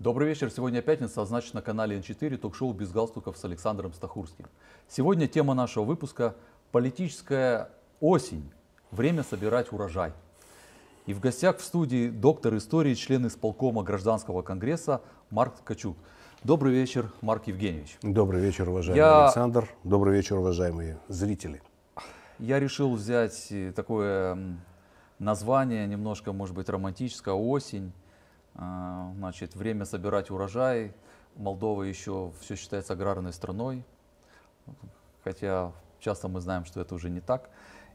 Добрый вечер. Сегодня пятница, а значит на канале Н 4 ток-шоу «Без галстуков» с Александром Стахурским. Сегодня тема нашего выпуска – политическая осень. Время собирать урожай. И в гостях в студии доктор истории, член исполкома Гражданского конгресса Марк Ткачук. Добрый вечер, Марк Евгеньевич. Добрый вечер, уважаемый Я... Александр. Добрый вечер, уважаемые зрители. Я решил взять э, такое название, немножко, может быть, романтическое, осень. А, значит, время собирать урожай. Молдова еще все считается аграрной страной, хотя часто мы знаем, что это уже не так.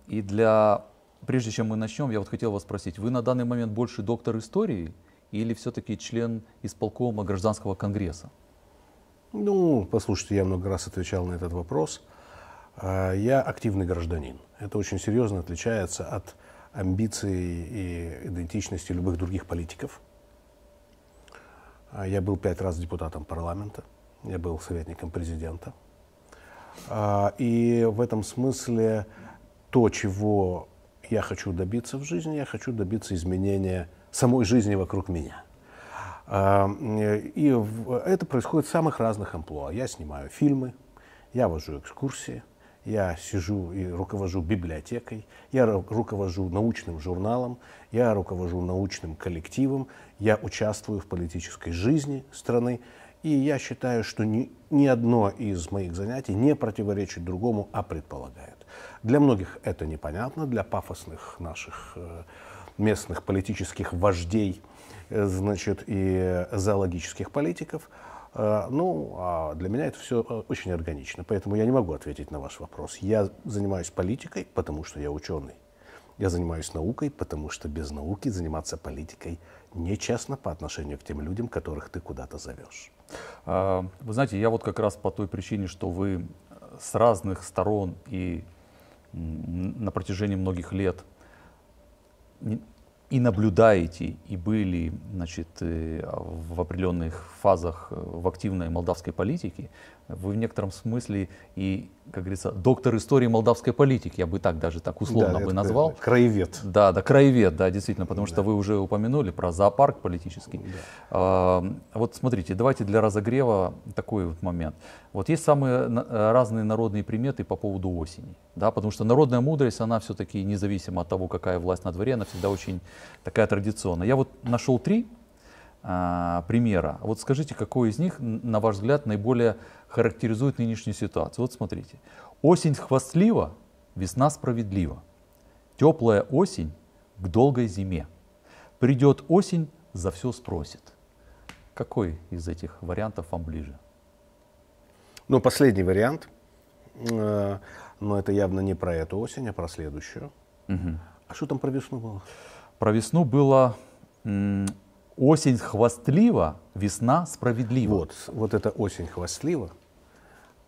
И для, прежде чем мы начнем, я вот хотел вас спросить, вы на данный момент больше доктор истории или все-таки член исполкома гражданского конгресса? Ну, послушайте, я много раз отвечал на этот вопрос. А, я активный гражданин. Это очень серьезно отличается от амбиций и идентичности любых других политиков. А, я был пять раз депутатом парламента, я был советником президента. А, и в этом смысле то, чего я хочу добиться в жизни, я хочу добиться изменения самой жизни вокруг меня. А, и это происходит в самых разных амплуа. Я снимаю фильмы, я вожу экскурсии – я сижу и руковожу библиотекой, я руковожу научным журналом, я руковожу научным коллективом, я участвую в политической жизни страны, и я считаю, что ни, ни одно из моих занятий не противоречит другому, а предполагает. Для многих это непонятно, для пафосных наших э, местных политических вождей э, значит, и зоологических политиков – Э, ну, а для меня это все э, очень органично, поэтому я не могу ответить на ваш вопрос. Я занимаюсь политикой, потому что я ученый. Я занимаюсь наукой, потому что без науки заниматься политикой нечестно по отношению к тем людям, которых ты куда-то зовешь. А, вы знаете, я вот как раз по той причине, что вы э, с разных сторон и на протяжении многих лет и наблюдаете, и были значит, э, в определенных фазах э, в активной молдавской политике, вы в некотором смысле и, как говорится, доктор истории молдавской политики, я бы так даже так условно да, бы назвал. Краевед. Да, да, краевед, да, действительно, потому да. что вы уже упомянули про зоопарк политический. Да. А, вот смотрите, давайте для разогрева такой вот момент. Вот есть самые разные народные приметы по поводу осени, да, потому что народная мудрость, она все-таки независимо от того, какая власть на дворе, она всегда очень такая традиционная. Я вот нашел три а, примера. Вот скажите, какой из них, на ваш взгляд, наиболее характеризует нынешнюю ситуацию. Вот смотрите. Осень хвастлива, весна справедлива. Теплая осень к долгой зиме. Придет осень, за все спросит. Какой из этих вариантов вам ближе? Ну, последний вариант. Э, но это явно не про эту осень, а про следующую. Угу. А что там про весну было? Про весну было осень хвастлива, весна справедлива. Вот, вот это осень хвастлива,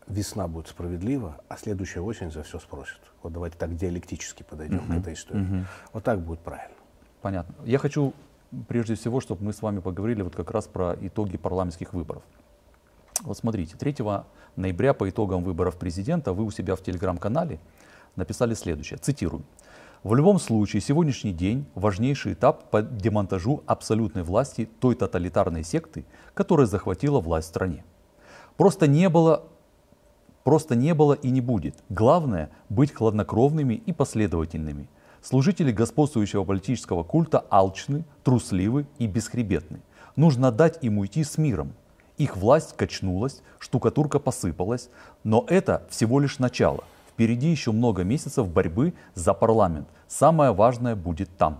весна будет справедлива, а следующая осень за все спросит. Вот давайте так диалектически подойдем угу. к этой истории. Угу. Вот так будет правильно. Понятно. Я хочу прежде всего, чтобы мы с вами поговорили вот как раз про итоги парламентских выборов. Вот смотрите, 3 ноября по итогам выборов президента вы у себя в телеграм-канале написали следующее, цитирую. В любом случае, сегодняшний день – важнейший этап по демонтажу абсолютной власти той тоталитарной секты, которая захватила власть в стране. Просто не было просто не было и не будет. Главное – быть хладнокровными и последовательными. Служители господствующего политического культа алчны, трусливы и бесхребетны. Нужно дать им уйти с миром. Их власть качнулась, штукатурка посыпалась, но это всего лишь начало. Впереди еще много месяцев борьбы за парламент. Самое важное будет там.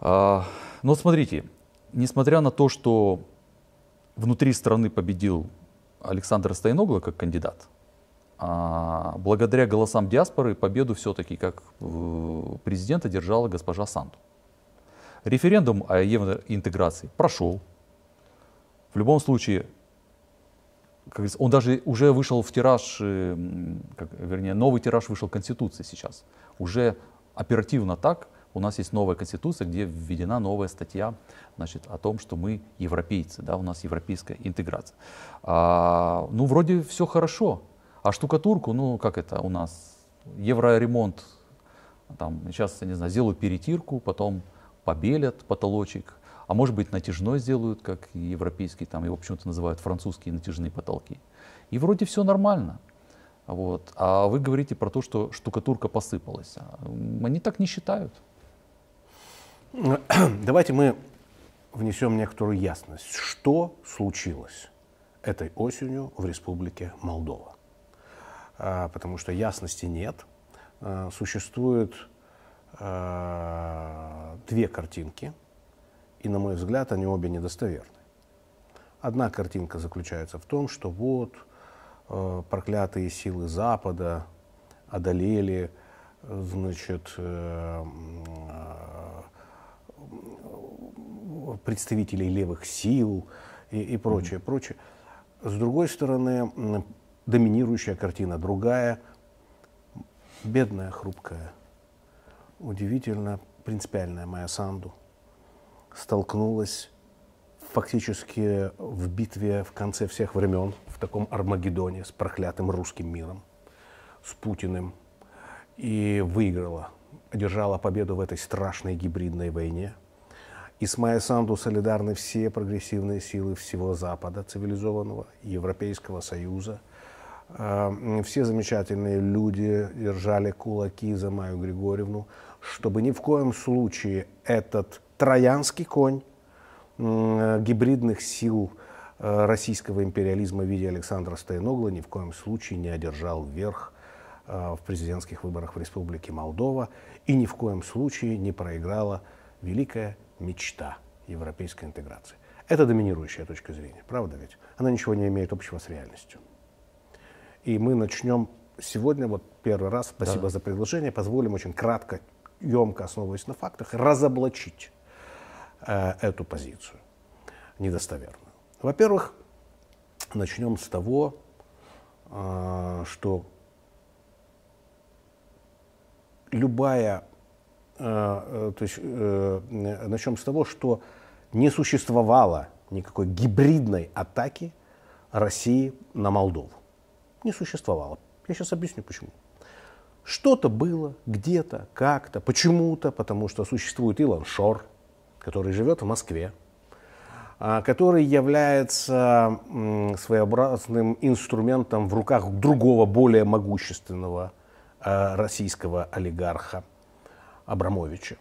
А, но ну, смотрите, несмотря на то, что внутри страны победил Александра Стоиногла как кандидат, а благодаря голосам диаспоры победу все-таки как э, президента держала госпожа Санду. Референдум о евроинтеграции прошел. В любом случае, как он даже уже вышел в тираж, э, как, вернее, новый тираж вышел Конституции сейчас. Уже оперативно так – у нас есть новая конституция, где введена новая статья значит, о том, что мы европейцы, да, у нас европейская интеграция. А, ну, вроде все хорошо, а штукатурку, ну, как это у нас, евроремонт, там, сейчас, я не знаю, сделают перетирку, потом побелят потолочек, а может быть натяжной сделают, как европейский, там его почему-то называют французские натяжные потолки. И вроде все нормально. Вот. А вы говорите про то, что штукатурка посыпалась. Они так не считают. Давайте мы внесем некоторую ясность, что случилось этой осенью в Республике Молдова. А, потому что ясности нет. А, Существуют а, две картинки, и, на мой взгляд, они обе недостоверны. Одна картинка заключается в том, что вот проклятые силы Запада одолели значит, э, представителей левых сил и, и прочее, mm-hmm. прочее. С другой стороны, доминирующая картина, другая, бедная, хрупкая, удивительно принципиальная моя Санду столкнулась фактически в битве в конце всех времен, в таком Армагеддоне с проклятым русским миром, с Путиным, и выиграла, одержала победу в этой страшной гибридной войне – и с Майя Санду солидарны все прогрессивные силы всего Запада цивилизованного, Европейского Союза. А, все замечательные люди держали кулаки за Майю Григорьевну, чтобы ни в коем случае этот троянский конь э, гибридных сил э, российского империализма в виде Александра Стояногла ни в коем случае не одержал верх э, в президентских выборах в Республике Молдова и ни в коем случае не проиграла великая мечта европейской интеграции. Это доминирующая точка зрения, правда ведь? Она ничего не имеет общего с реальностью. И мы начнем сегодня, вот первый раз, спасибо да. за предложение, позволим очень кратко, емко, основываясь на фактах, разоблачить э, эту позицию недостоверную. Во-первых, начнем с того, э, что любая Э, э, то есть, э, начнем с того, что не существовало никакой гибридной атаки России на Молдову. Не существовало. Я сейчас объясню почему. Что-то было, где-то, как-то, почему-то, потому что существует Илон Шор, который живет в Москве, а, который является своеобразным инструментом в руках другого, более могущественного российского олигарха – Абрамовича.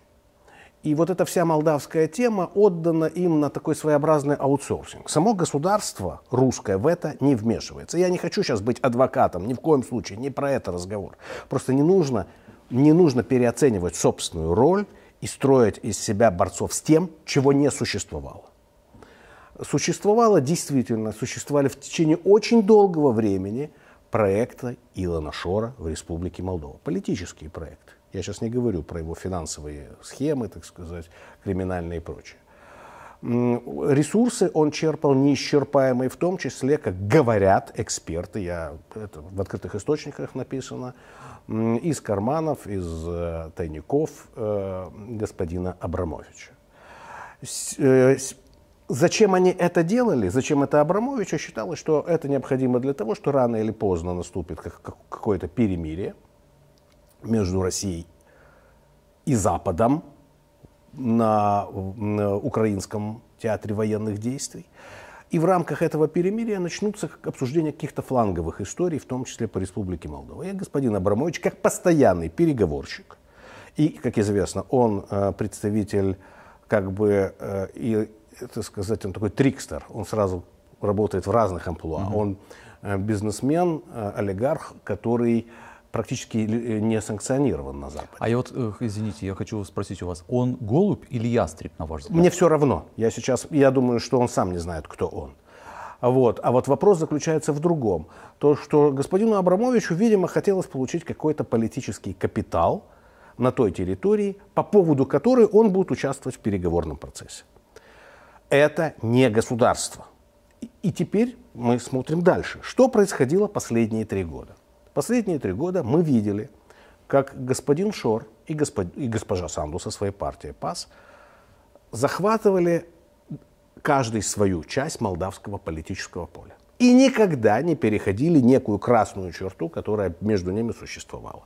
И вот эта вся молдавская тема отдана им на такой своеобразный аутсорсинг. Само государство русское в это не вмешивается. Я не хочу сейчас быть адвокатом, ни в коем случае, не про это разговор. Просто не нужно, не нужно переоценивать собственную роль и строить из себя борцов с тем, чего не существовало. Существовало действительно, существовали в течение очень долгого времени проекта Илона Шора в Республике Молдова, политические проекты. Я сейчас не говорю про его финансовые схемы, так сказать, криминальные и прочее. Ресурсы он черпал неисчерпаемые, в том числе, как говорят эксперты, я, это в открытых источниках написано, из карманов, из э, тайников э, господина Абрамовича. Э, зачем они это делали, зачем это Абрамовичу, считалось, что это необходимо для того, что рано или поздно наступит какое-то перемирие, между Россией и Западом на, на украинском театре военных действий. И в рамках этого перемирия начнутся обсуждения каких-то фланговых историй, в том числе по Республике Молдова. Я господин Абрамович, как постоянный переговорщик, и, как известно, он э, представитель, как бы, э, и, так сказать, он такой трикстер, он сразу работает в разных амплуа. Mm-hmm. Он э, бизнесмен, э, олигарх, который практически э, не санкционирован на Западе. А я вот, э, извините, я хочу спросить у вас, он голубь или ястреб, на ваш взгляд? Мне все равно. Я сейчас, я думаю, что он сам не знает, кто он. А вот. А вот вопрос заключается в другом. То, что господину Абрамовичу, видимо, хотелось получить какой-то политический капитал на той территории, по поводу которой он будет участвовать в переговорном процессе. Это не государство. И теперь мы смотрим дальше. Что происходило последние три года? Последние три года мы видели, как господин Шор и, господ... и госпожа Санду со своей партией ПАС захватывали каждый свою часть молдавского политического поля. И никогда не переходили некую красную черту, которая между ними существовала.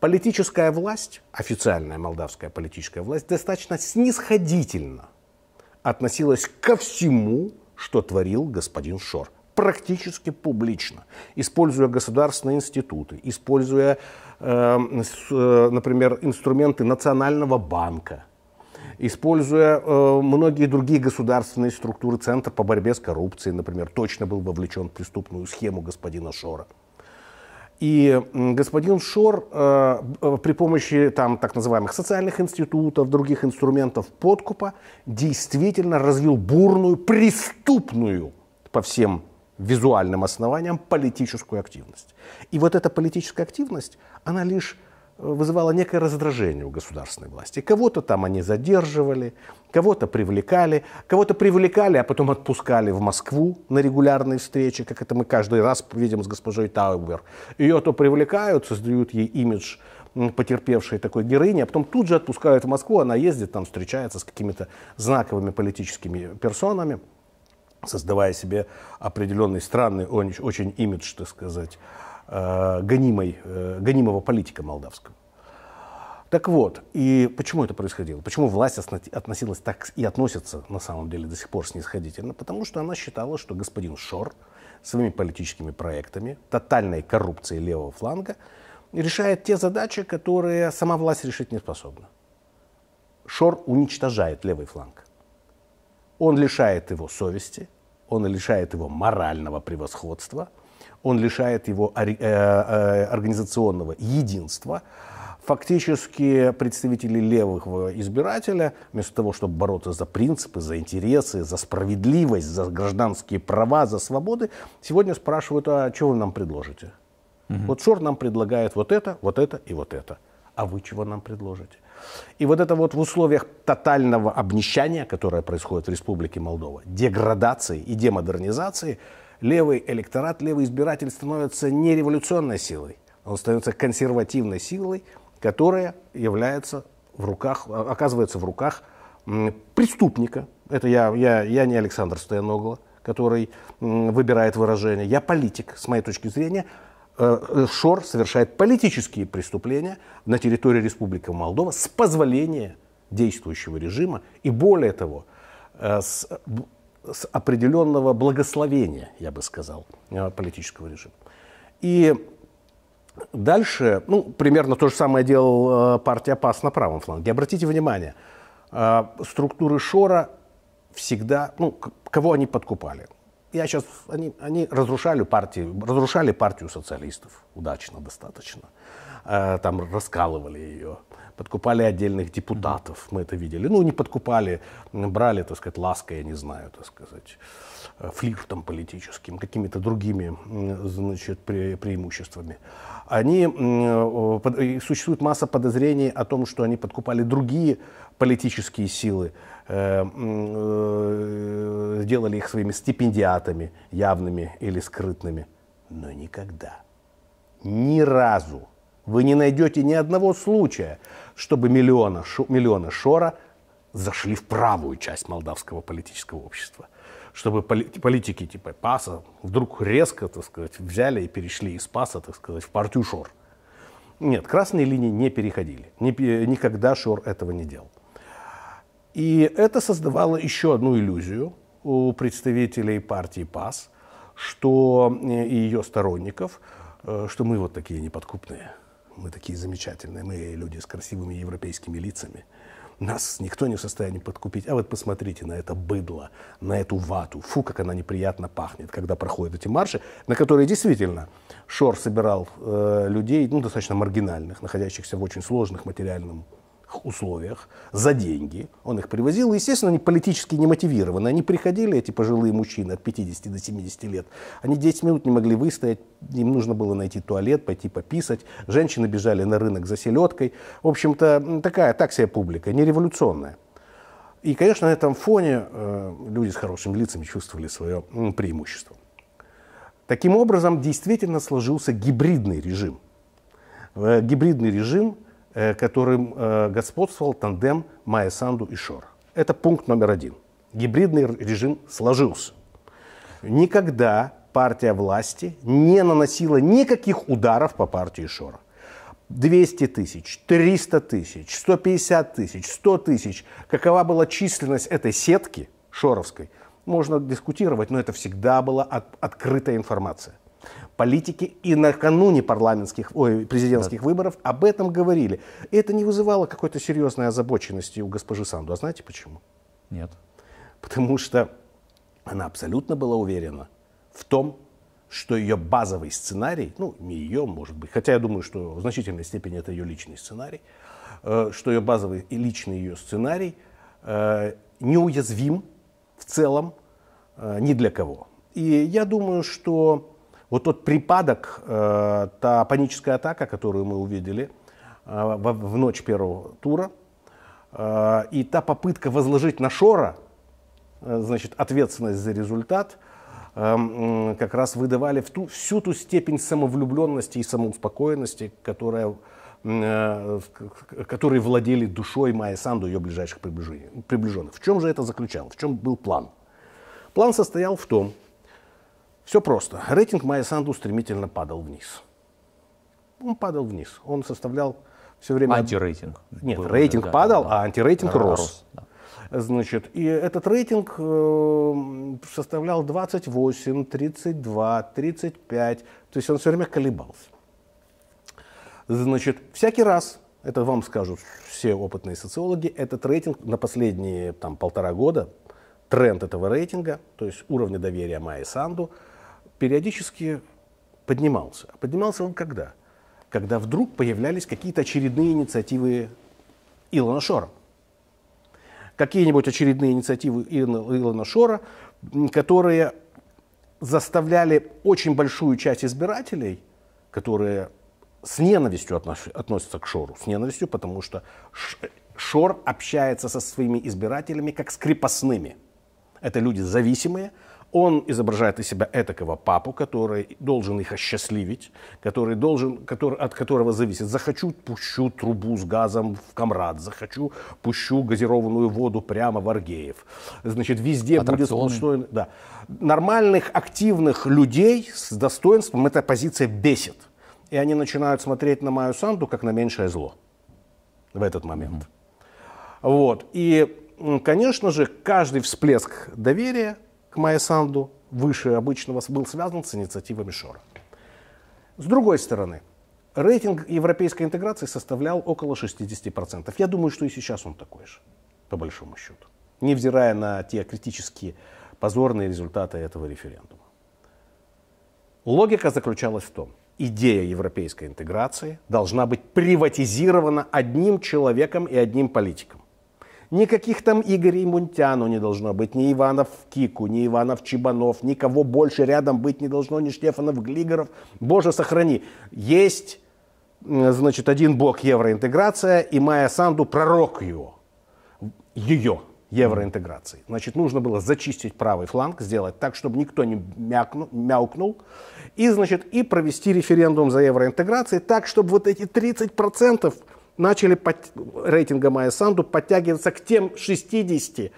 Политическая власть, официальная молдавская политическая власть, достаточно снисходительно относилась ко всему, что творил господин Шор практически публично, используя государственные институты, используя, эм, э, например, инструменты Национального банка, используя э, многие другие государственные структуры, Центр по борьбе с коррупцией, например, точно был вовлечен в преступную схему господина Шора. И господин Шор э, э, при помощи там, так называемых социальных институтов, других инструментов подкупа действительно развил бурную преступную по всем визуальным основанием политическую активность. И вот эта политическая активность, она лишь э, вызывала некое раздражение у государственной власти. Кого-то там они задерживали, кого-то привлекали, кого-то привлекали, а потом отпускали в Москву на регулярные встречи, как это мы каждый раз видим с госпожой Таубер. Ее то привлекают, создают ей имидж потерпевшей такой героини, а потом тут же отпускают в Москву, она ездит там, встречается с какими-то знаковыми политическими персонами – создавая себе определенный странный, очень имидж, так сказать, э, гонимой, э, гонимого политика молдавского. Так вот, и почему это происходило? Почему власть относилась так и относится на самом деле до сих пор снисходительно? Потому что она считала, что господин Шор своими политическими проектами, тотальной коррупцией левого фланга, решает те задачи, которые сама власть решить не способна. Шор уничтожает левый фланг. Он лишает его совести, он лишает его морального превосходства, он лишает его э, э, организационного единства. Фактически представители левого избирателя, вместо того, чтобы бороться за принципы, за интересы, за справедливость, за гражданские права, за свободы, сегодня спрашивают, а что вы нам предложите? Угу. Вот Шор нам предлагает вот это, вот это и вот это. А вы чего нам предложите? И вот это вот в условиях тотального обнищания, которое происходит в Республике Молдова, деградации и демодернизации, левый электорат, левый избиратель становится не революционной силой, он становится консервативной силой, которая является в руках, а, оказывается в руках преступника. Это я, я, я не Александр Стояногло, который выбирает выражение. Я политик, с моей точки зрения, Э, э, Шор совершает политические преступления на территории Республики Молдова с позволения действующего режима и более того, э, с, с определенного благословения, я бы сказал, политического режима. И дальше, ну, примерно то же самое делал партия ПАС на правом фланге. Обратите внимание, структуры Шора всегда, ну, кого они подкупали? я сейчас, они, они разрушали партию, разрушали партию социалистов удачно достаточно. Э, там раскалывали ее, подкупали отдельных депутатов, мы это видели. Ну, не подкупали, брали, так сказать, лаской, я не знаю, так сказать. Э, флиртом политическим, какими-то другими значит, пре преимуществами. Они, э, существует масса подозрений о том, что они подкупали другие политические силы, э, делали их своими стипендиатами, явными или скрытными. Но никогда, ни разу вы не найдете ни одного случая, чтобы миллиона, шо, миллионы Шора зашли в правую часть молдавского политического общества – чтобы политики типа ПАСа вдруг резко, так сказать, взяли и перешли из ПАСа, так сказать, в партию ШОР. Нет, красные линии не переходили. Никогда ШОР этого не делал. И это создавало еще одну иллюзию у представителей партии ПАС, что э, и ее сторонников, э, что мы вот такие неподкупные, мы такие замечательные, мы люди с красивыми европейскими лицами – нас никто не в состоянии подкупить. А вот посмотрите на это быдло, на эту вату. Фу, как она неприятно пахнет, когда проходят эти марши, на которые действительно Шор собирал э, людей, ну, достаточно маргинальных, находящихся в очень сложных материальном условиях, за деньги. Он их привозил. естественно, они политически не мотивированы. Они приходили, эти пожилые мужчины от 50 до 70 лет. Они 10 минут не могли выстоять. Им нужно было найти туалет, пойти пописать. Женщины бежали на рынок за селедкой. В общем-то, такая так себе публика, не революционная. И, конечно, на этом фоне э, люди с хорошими лицами чувствовали свое преимущество. Таким образом, действительно сложился гибридный режим. Э, гибридный режим – Э, которым э, господствовал тандем Майя Санду и Шор. Это пункт номер один. Гибридный режим сложился. Никогда партия власти не наносила никаких ударов по партии Шора. 200 тысяч, 300 тысяч, 150 тысяч, 100 тысяч. Какова была численность этой сетки шоровской, можно дискутировать, но это всегда была от, открытая информация политики и накануне парламентских, ой, президентских да. выборов об этом говорили. И это не вызывало какой-то серьезной озабоченности у госпожи Санду. А знаете почему? Нет. Потому что она абсолютно была уверена в том, что ее базовый сценарий, ну, не ее, может быть, хотя я думаю, что в значительной степени это ее личный сценарий, э, что ее базовый и личный ее сценарий э, неуязвим в целом э, ни для кого. И я думаю, что вот тот припадок, э, та паническая атака, которую мы увидели э, в, ночь первого тура, э, и та попытка возложить на Шора значит, ответственность за результат, как раз выдавали в ту, всю ту степень самовлюбленности и самоуспокоенности, которая которые владели душой Майя Санду и ее ближайших приближенных. В чем же это заключалось? В чем был план? План состоял в том, все просто. Рейтинг Майя Санду стремительно падал вниз. Он падал вниз. Он составлял все время... Антирейтинг. Нет, был, рейтинг да, падал, да, а антирейтинг рос. рос да. Значит, и этот рейтинг э, составлял 28, 32, 35. То есть он все время колебался. Значит, всякий раз, это вам скажут все опытные социологи, этот рейтинг на последние там, полтора года, тренд этого рейтинга, то есть уровня доверия Майи Санду – периодически поднимался. А поднимался он когда? Когда вдруг появлялись какие-то очередные инициативы Илона Шора. Какие-нибудь очередные инициативы Илона Шора, которые заставляли очень большую часть избирателей, которые с ненавистью относятся к Шору, с ненавистью, потому что Шор общается со своими избирателями как с крепостными. Это люди зависимые, он изображает из себя этакого папу, который должен их осчастливить, который должен, который, от которого зависит. Захочу, пущу трубу с газом в Камрад, захочу, пущу газированную воду прямо в Аргеев. Значит, везде будет сплошной... Да. Нормальных, активных людей с достоинством эта позиция бесит. И они начинают смотреть на Майю Санду как на меньшее зло в этот момент. Mm-hmm. Вот. И, конечно же, каждый всплеск доверия – к Майя-Санду, выше обычного, был связан с инициативами Шора. С другой стороны, рейтинг европейской интеграции составлял около 60%. Я думаю, что и сейчас он такой же, по большому счету, невзирая на те критические позорные результаты этого референдума. Логика заключалась в том, идея европейской интеграции должна быть приватизирована одним человеком и одним политиком. Никаких там Игорей Мунтяну не должно быть, ни Иванов Кику, ни Иванов Чебанов, никого больше рядом быть не должно, ни Штефанов Глигоров. Боже, сохрани. Есть, значит, один блок евроинтеграция, и Майя Санду пророк его, ее евроинтеграции. Значит, нужно было зачистить правый фланг, сделать так, чтобы никто не мякну, мяукнул, и, значит, и провести референдум за евроинтеграцией так, чтобы вот эти 30% начали под, рейтинга Майя Санду подтягиваться к тем 60,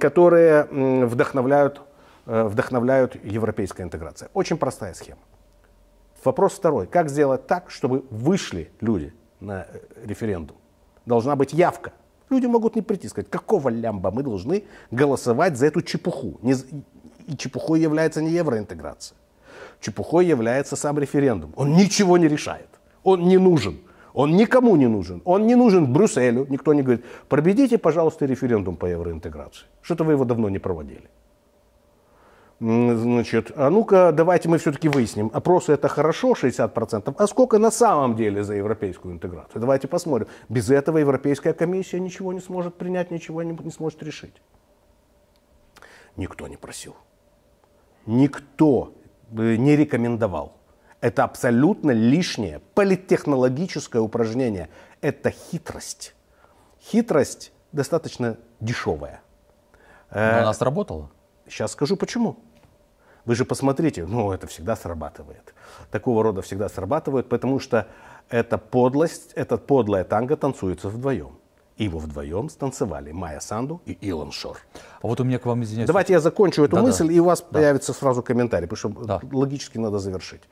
которые вдохновляют, э, вдохновляют европейская интеграция. Очень простая схема. Вопрос второй. Как сделать так, чтобы вышли люди на э, референдум? Должна быть явка. Люди могут не прийти, сказать, какого лямба мы должны голосовать за эту чепуху. Не, и чепухой является не евроинтеграция. Чепухой является сам референдум. Он ничего не решает. Он не нужен. Он никому не нужен. Он не нужен Брюсселю. Никто не говорит, проведите, пожалуйста, референдум по евроинтеграции. Что-то вы его давно не проводили. Значит, а ну-ка, давайте мы все-таки выясним. Опросы это хорошо, 60%, а сколько на самом деле за европейскую интеграцию? Давайте посмотрим. Без этого Европейская комиссия ничего не сможет принять, ничего не, не сможет решить. Никто не просил. Никто э, не рекомендовал. Это абсолютно лишнее политтехнологическое упражнение. Это хитрость. Хитрость достаточно дешевая. Э, она сработала. Сейчас скажу почему. Вы же посмотрите, ну это всегда срабатывает. Такого рода всегда срабатывает, потому что эта подлость, этот подлая танго танцуется вдвоем. Его вдвоем станцевали Майя Санду и Илон Шор. А вот у меня к вам, извиняюсь. Давайте я закончу эту да, мысль, да. и у вас да. появится сразу комментарий, потому что да. логически надо завершить.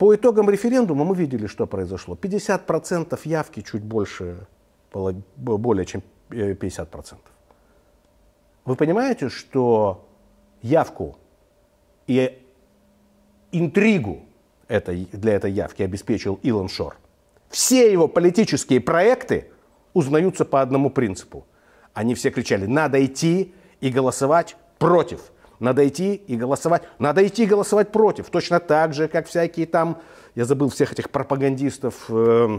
По итогам референдума мы видели, что произошло. 50% явки чуть больше, более чем 50%. Э, Вы понимаете, что явку и интригу этой, для этой явки обеспечил Илон Шор. Все его политические проекты узнаются по одному принципу. Они все кричали, надо идти и голосовать против. Надо идти и голосовать. Надо идти и голосовать против. Точно так же, как всякие там, я забыл всех этих пропагандистов, э,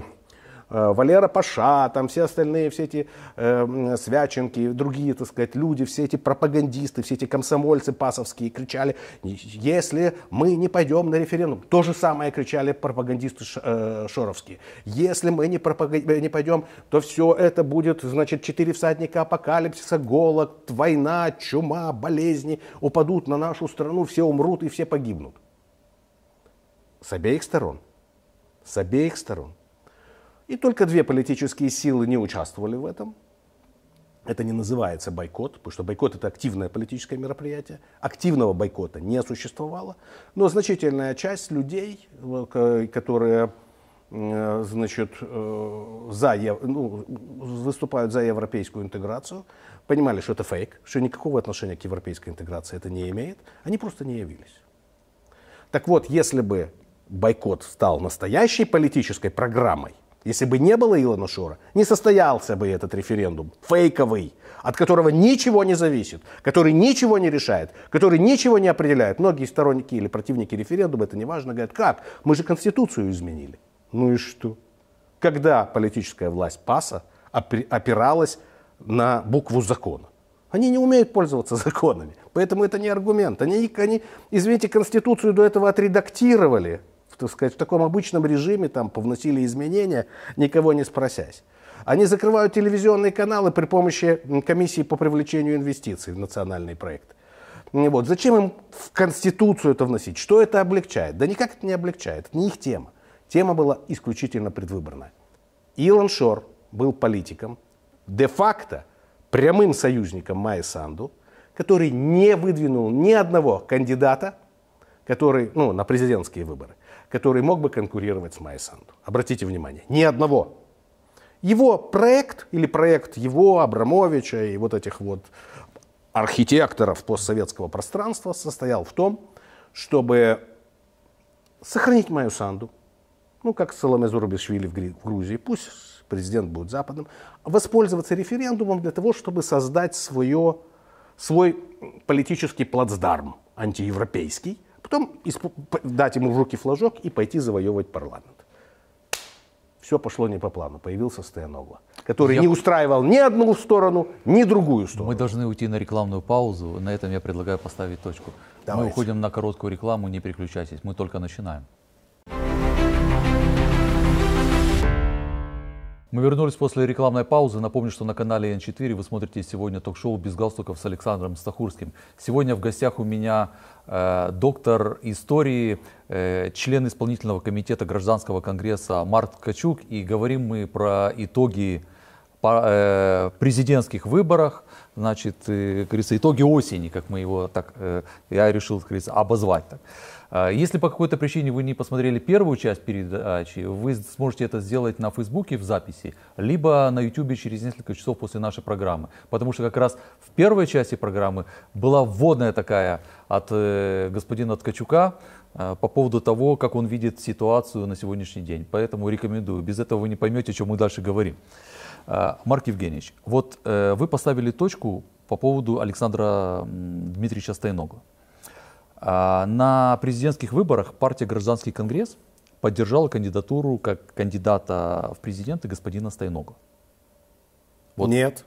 Э, Валера Паша, там все остальные, все эти э, Свяченки, другие, так сказать, люди, все эти пропагандисты, все эти комсомольцы пасовские кричали, если мы не пойдем на референдум, то же самое кричали пропагандисты э, шоровские, если мы не, пропаг... Э, не пойдем, то все это будет, значит, четыре всадника апокалипсиса, голод, война, чума, болезни упадут на нашу страну, все умрут и все погибнут. С обеих сторон. С обеих сторон. И только две политические силы не участвовали в этом. Это не называется бойкот, потому что бойкот это активное политическое мероприятие. Активного бойкота не существовало. Но значительная часть людей, которые э, значит, э, за, ну, выступают за европейскую интеграцию, понимали, что это фейк, что никакого отношения к европейской интеграции это не имеет, они просто не явились. Так вот, если бы бойкот стал настоящей политической программой, если бы не было Илона Шора, не состоялся бы этот референдум, фейковый, от которого ничего не зависит, который ничего не решает, который ничего не определяет. Многие сторонники или противники референдума, это неважно, говорят, как? Мы же Конституцию изменили. Ну и что? Когда политическая власть ПАСа опиралась на букву закона? Они не умеют пользоваться законами, поэтому это не аргумент. Они, они извините, Конституцию до этого отредактировали, так сказать, в таком обычном режиме там повносили изменения, никого не спросясь. Они закрывают телевизионные каналы при помощи комиссии по привлечению инвестиций в национальный проект. Вот. Зачем им в Конституцию это вносить? Что это облегчает? Да никак это не облегчает, это не их тема. Тема была исключительно предвыборная. Илон Шор был политиком, де-факто прямым союзником Майя Санду, который не выдвинул ни одного кандидата, который, ну, на президентские выборы, который мог бы конкурировать с Майсанду. Обратите внимание, ни одного. Его проект или проект его, Абрамовича и вот этих вот архитекторов постсоветского пространства состоял в том, чтобы сохранить Майю Санду, ну, как Соломе Зурбишвили в Грузии, пусть президент будет западным, воспользоваться референдумом для того, чтобы создать свое, свой политический плацдарм антиевропейский – потом дать ему в руки флажок и пойти завоевывать парламент. Все пошло не по плану. Появился Стояногло, который я... не устраивал ни одну сторону, ни другую сторону. Мы должны уйти на рекламную паузу. На этом я предлагаю поставить точку. Давайте. Мы уходим на короткую рекламу. Не переключайтесь. Мы только начинаем. Мы вернулись после рекламной паузы. Напомню, что на канале Н4 вы смотрите сегодня ток-шоу «Без галстуков» с Александром Стахурским. Сегодня в гостях у меня э, доктор истории, э, член исполнительного комитета Гражданского конгресса Март Качук, И говорим мы про итоги по, э, президентских выборах, значит, э, говорится, итоги осени, как мы его так, э, я решил, говорится, обозвать так. А, если по какой-то причине вы не посмотрели первую часть передачи, вы сможете это сделать на Фейсбуке в записи, либо на YouTube через несколько часов после нашей программы. Потому что как раз в первой части программы была вводная такая от э, господина Ткачука, а, по поводу того, как он видит ситуацию на сегодняшний день. Поэтому рекомендую. Без этого вы не поймете, о чем мы дальше говорим. А, Марк Евгеньевич, вот э, вы поставили точку по поводу Александра Дмитриевича Стайнога. А, на президентских выборах партия «Гражданский конгресс» поддержала кандидатуру как кандидата в президенты господина Стайнога. Вот. Нет.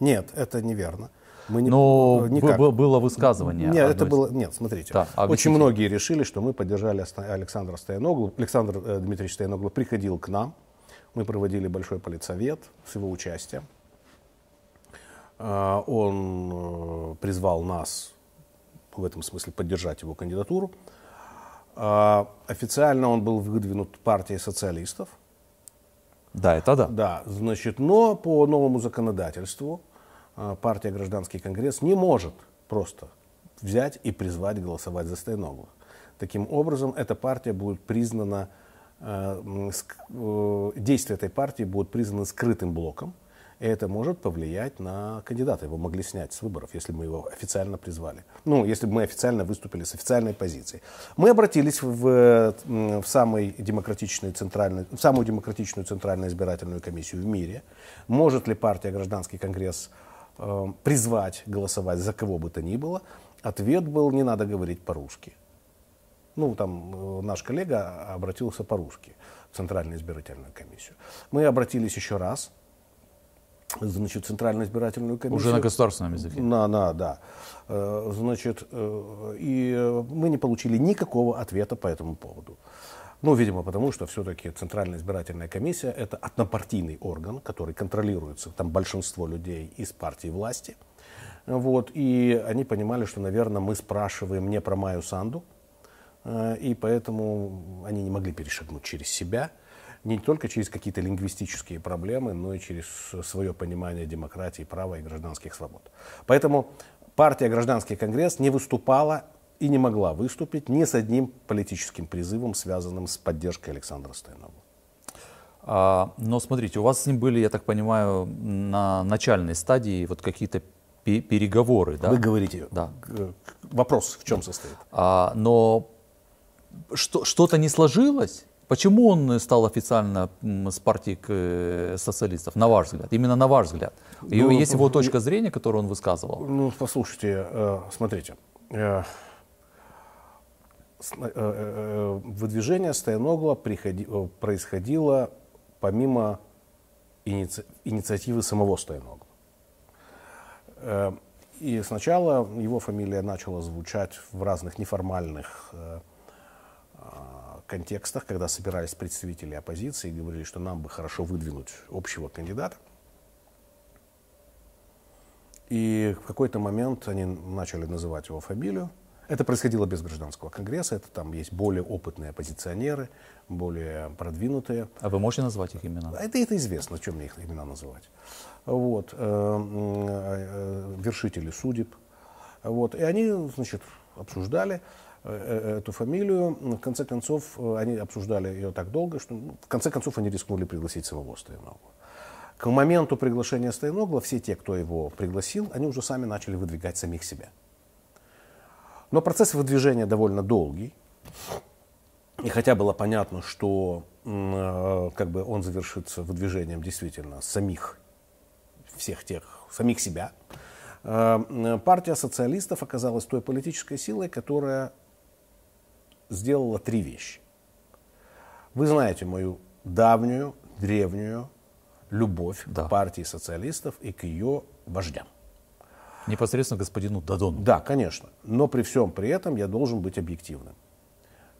Нет, это неверно. Мы не, Но э, никак. было высказывание. Нет, это было. Нет, смотрите. Да, очень многие решили, что мы поддержали Александра Стояноглу. Александр э, Дмитриевич Стояноглу приходил к нам. Мы проводили большой политсовет с его участием. Э, он призвал нас в этом смысле поддержать его кандидатуру. А, официально он был выдвинут партией социалистов. Да, это да. Да, значит, но по новому законодательству а, партия «Гражданский конгресс» не может просто взять и призвать голосовать за Стейноглу. Таким образом, эта партия будет признана, а, э, действия этой партии будут признаны скрытым блоком, и это может повлиять на кандидата. Его могли снять с выборов, если мы его официально призвали. Ну, если бы мы официально выступили с официальной позицией. Мы обратились в, в, самый демократичный центральный, в самую демократичную центральную избирательную комиссию в мире. Может ли партия «Гражданский конгресс» эм, призвать голосовать за кого бы то ни было, ответ был «не надо говорить по-русски». Ну, там э, наш коллега обратился по-русски в Центральную избирательную комиссию. Мы обратились еще раз, значит, Центральную избирательную комиссию. Уже на государственном языке. На, на, да. Э, значит, э, и мы не получили никакого ответа по этому поводу. Ну, видимо, потому что все-таки Центральная избирательная комиссия – это однопартийный орган, который контролируется, там большинство людей из партии власти. Вот, и они понимали, что, наверное, мы спрашиваем не про Майю Санду, э, и поэтому они не могли перешагнуть через себя – не только через какие-то лингвистические проблемы, но и через свое понимание демократии, права и гражданских свобод. Поэтому партия «Гражданский конгресс» не выступала и не могла выступить ни с одним политическим призывом, связанным с поддержкой Александра Стэнова. А, но смотрите, у вас с ним были, я так понимаю, на начальной стадии вот какие-то переговоры, да? Вы говорите. Да. Вопрос в чем да. состоит? А, но что, что-то не сложилось? Почему он э, стал официально с партии э, социалистов, на ваш взгляд? Именно на ваш взгляд. И ну, есть его ну, точка зрения, которую он высказывал? Ну, послушайте, э, смотрите. Выдвижение Стояногла происходило помимо иници... инициативы самого Стояногла. И сначала его фамилия начала звучать в разных неформальных а, контекстах, когда собирались представители оппозиции и говорили, что нам бы хорошо выдвинуть общего кандидата. И в какой-то момент они начали называть его фамилию. Это происходило без гражданского конгресса, это там есть более опытные оппозиционеры, более продвинутые. А вы можете назвать их имена? Это, это известно, чем мне их имена называть. Вот, э, э, э, вершители судеб. Вот, и они, значит, обсуждали. Э, эту фамилию. В конце концов, э, они обсуждали ее так долго, что ну, в конце концов они рискнули пригласить самого Стоеногла. К моменту приглашения Стоеногла все те, кто его пригласил, они уже сами начали выдвигать самих себя. Но процесс выдвижения довольно долгий. И хотя было понятно, что э, как бы он завершится выдвижением действительно самих всех тех, самих себя, партия социалистов оказалась той политической силой, которая сделала три вещи. Вы знаете мою давнюю, древнюю любовь да. к партии социалистов и к ее вождям. Непосредственно господину Дадону. Да, конечно. Но при всем при этом я должен быть объективным.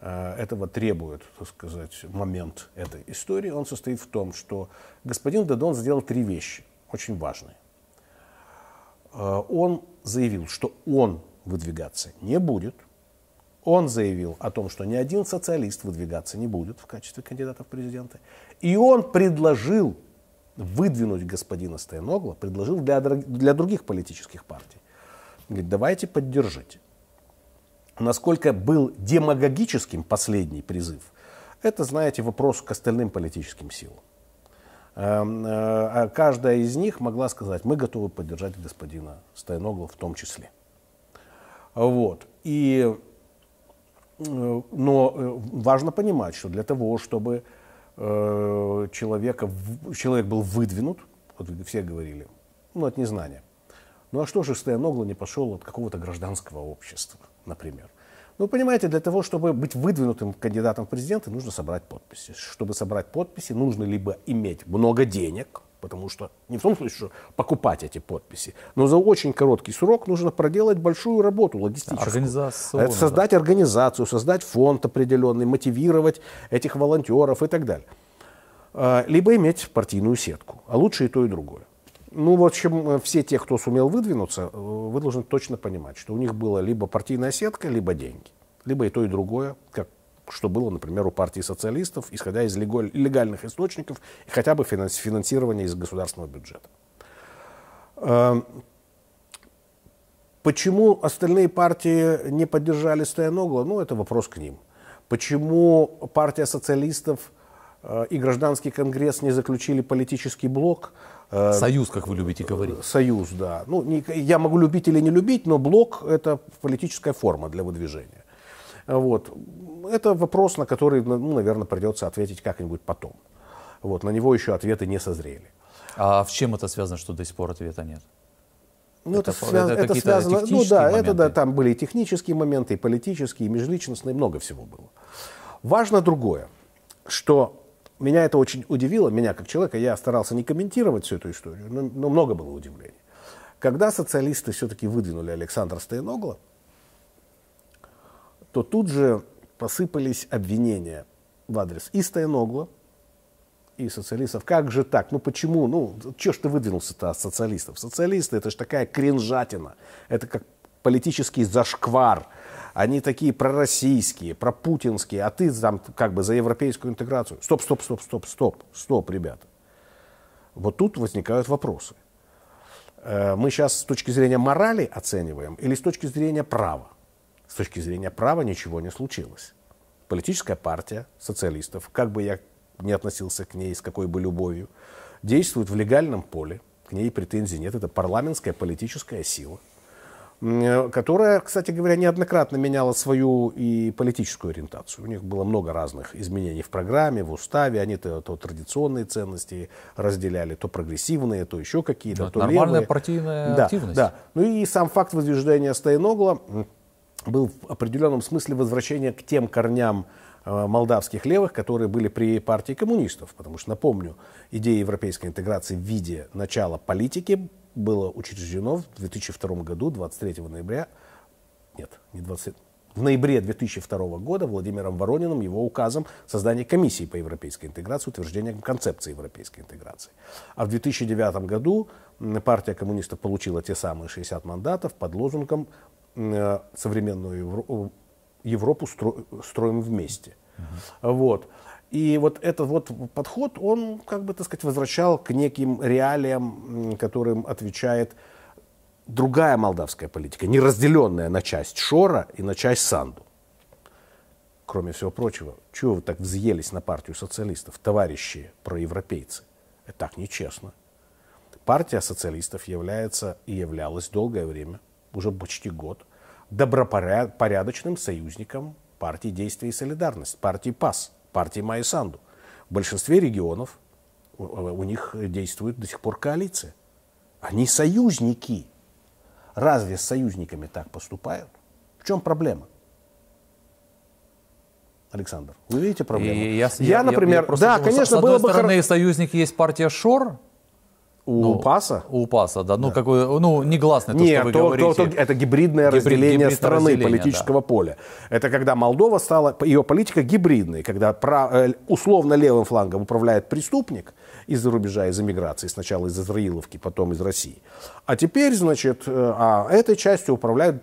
Э, этого требует, так сказать, момент этой истории. Он состоит в том, что господин Дадон сделал три вещи, очень важные. Э, он заявил, что он выдвигаться не будет – он заявил о том, что ни один социалист выдвигаться не будет в качестве кандидата в президенты. И он предложил выдвинуть господина Стояногла, предложил для, для других политических партий. Говорит, давайте поддержите. Насколько был демагогическим последний призыв, это, знаете, вопрос к остальным политическим силам. Эм, э, а каждая из них могла сказать, мы готовы поддержать господина Стояногла в том числе. Вот. И Э, но э, важно понимать, что для того, чтобы э, человека, человек был выдвинут, вот все говорили, ну, от незнания. Ну, а что же Стэн Огла не пошел от какого-то гражданского общества, например? Ну, понимаете, для того, чтобы быть выдвинутым кандидатом в президенты, нужно собрать подписи. Чтобы собрать подписи, нужно либо иметь много денег – потому что не в том смысле, что покупать эти подписи, но за очень короткий срок нужно проделать большую работу логистическую. Организацию. Создать организацию, создать фонд определенный, мотивировать этих волонтеров и так далее. А, либо иметь партийную сетку, а лучше и то, и другое. Ну, в общем, э, все те, кто сумел выдвинуться, э, вы должны точно понимать, что у них была либо партийная сетка, либо деньги. Либо и то, и другое, как что было, например, у партии социалистов, исходя из легальных источников, и хотя бы финансирования из государственного бюджета. Эм, почему остальные партии не поддержали Стояногла? Ну, это вопрос к ним. Почему партия социалистов э, и гражданский конгресс не заключили политический блок? Э, союз, как вы любите говорить. Э, союз, да. Ну, не, я могу любить или не любить, но блок – это политическая форма для выдвижения. Вот. Это вопрос, на который, ну, ну, наверное, придется ответить как-нибудь потом. Вот. На него еще ответы не созрели. А в чем это связано, что до сих пор ответа нет? Ну, это, это, связ... это, это связано, ну да, моменты. это да, там были и технические моменты, и политические, и межличностные, много всего было. Важно другое, что меня это очень удивило, меня как человека, я старался не комментировать всю эту историю, но, но много было удивлений. Когда социалисты все-таки выдвинули Александра Стояногла, то тут же посыпались обвинения в адрес и Стояногла, и социалистов. Как же так? Ну почему? Ну, че ж ты выдвинулся-то от социалистов? Социалисты это же такая кринжатина. Это как политический зашквар. Они такие пророссийские, пропутинские, а ты там как бы за европейскую интеграцию. Стоп, стоп, стоп, стоп, стоп, стоп, ребята. Вот тут возникают вопросы. Э, мы сейчас с точки зрения морали оцениваем или с точки зрения права? с точки зрения права ничего не случилось. Политическая партия социалистов, как бы я ни относился к ней, с какой бы любовью, действует в легальном поле, к ней претензий нет, это парламентская политическая сила, э, которая, кстати говоря, неоднократно меняла свою и политическую ориентацию. У них было много разных изменений в программе, в уставе. Они то, то традиционные ценности разделяли, то прогрессивные, то еще какие-то, Нормальная левые. партийная да, активность. Да. Ну и сам факт воздвижения Стоеногла был в определенном смысле возвращение к тем корням э, молдавских левых, которые были при партии коммунистов. Потому что, напомню, идея европейской интеграции в виде начала политики была учреждена в 2002 году, 23 ноября, нет, не 20, в ноябре 2002 года Владимиром Ворониным его указом создания комиссии по европейской интеграции, утверждением концепции европейской интеграции. А в 2009 году партия коммунистов получила те самые 60 мандатов под лозунгом э, «Современную э, Европу строим вместе». Uh-huh. Вот. И вот этот вот подход, он, как бы, так сказать, возвращал к неким реалиям, которым отвечает другая молдавская политика, не разделенная на часть Шора и на часть Санду. Кроме всего прочего, чего вы так взъелись на партию социалистов, товарищи проевропейцы? Это так нечестно партия социалистов является и являлась долгое время, уже почти год, добропорядочным союзником партии Действия и солидарность», партии «ПАС», партии «Майсанду». В большинстве регионов э, э, у них действует до сих пор коалиция. Они союзники. Разве с союзниками так поступают? В чем проблема? Александр, вы видите проблему? я, я, я, например, я, я да, думаю, конечно, с одной было бы стороны, хор... союзники есть партия Шор, у ну, УПАСа? У Паса, да. Ну, да. как какой, ну, негласный то, Нет, что вы то, говорите. То, то, это гибридное Гибрид, разделение гибридное страны, разделение, политического да. поля. Это когда Молдова стала, ее политика гибридной, когда прав, э, условно левым флангом управляет преступник из-за рубежа, из эмиграции, сначала из Израиловки, потом из России. А теперь, значит, э, а этой частью управляют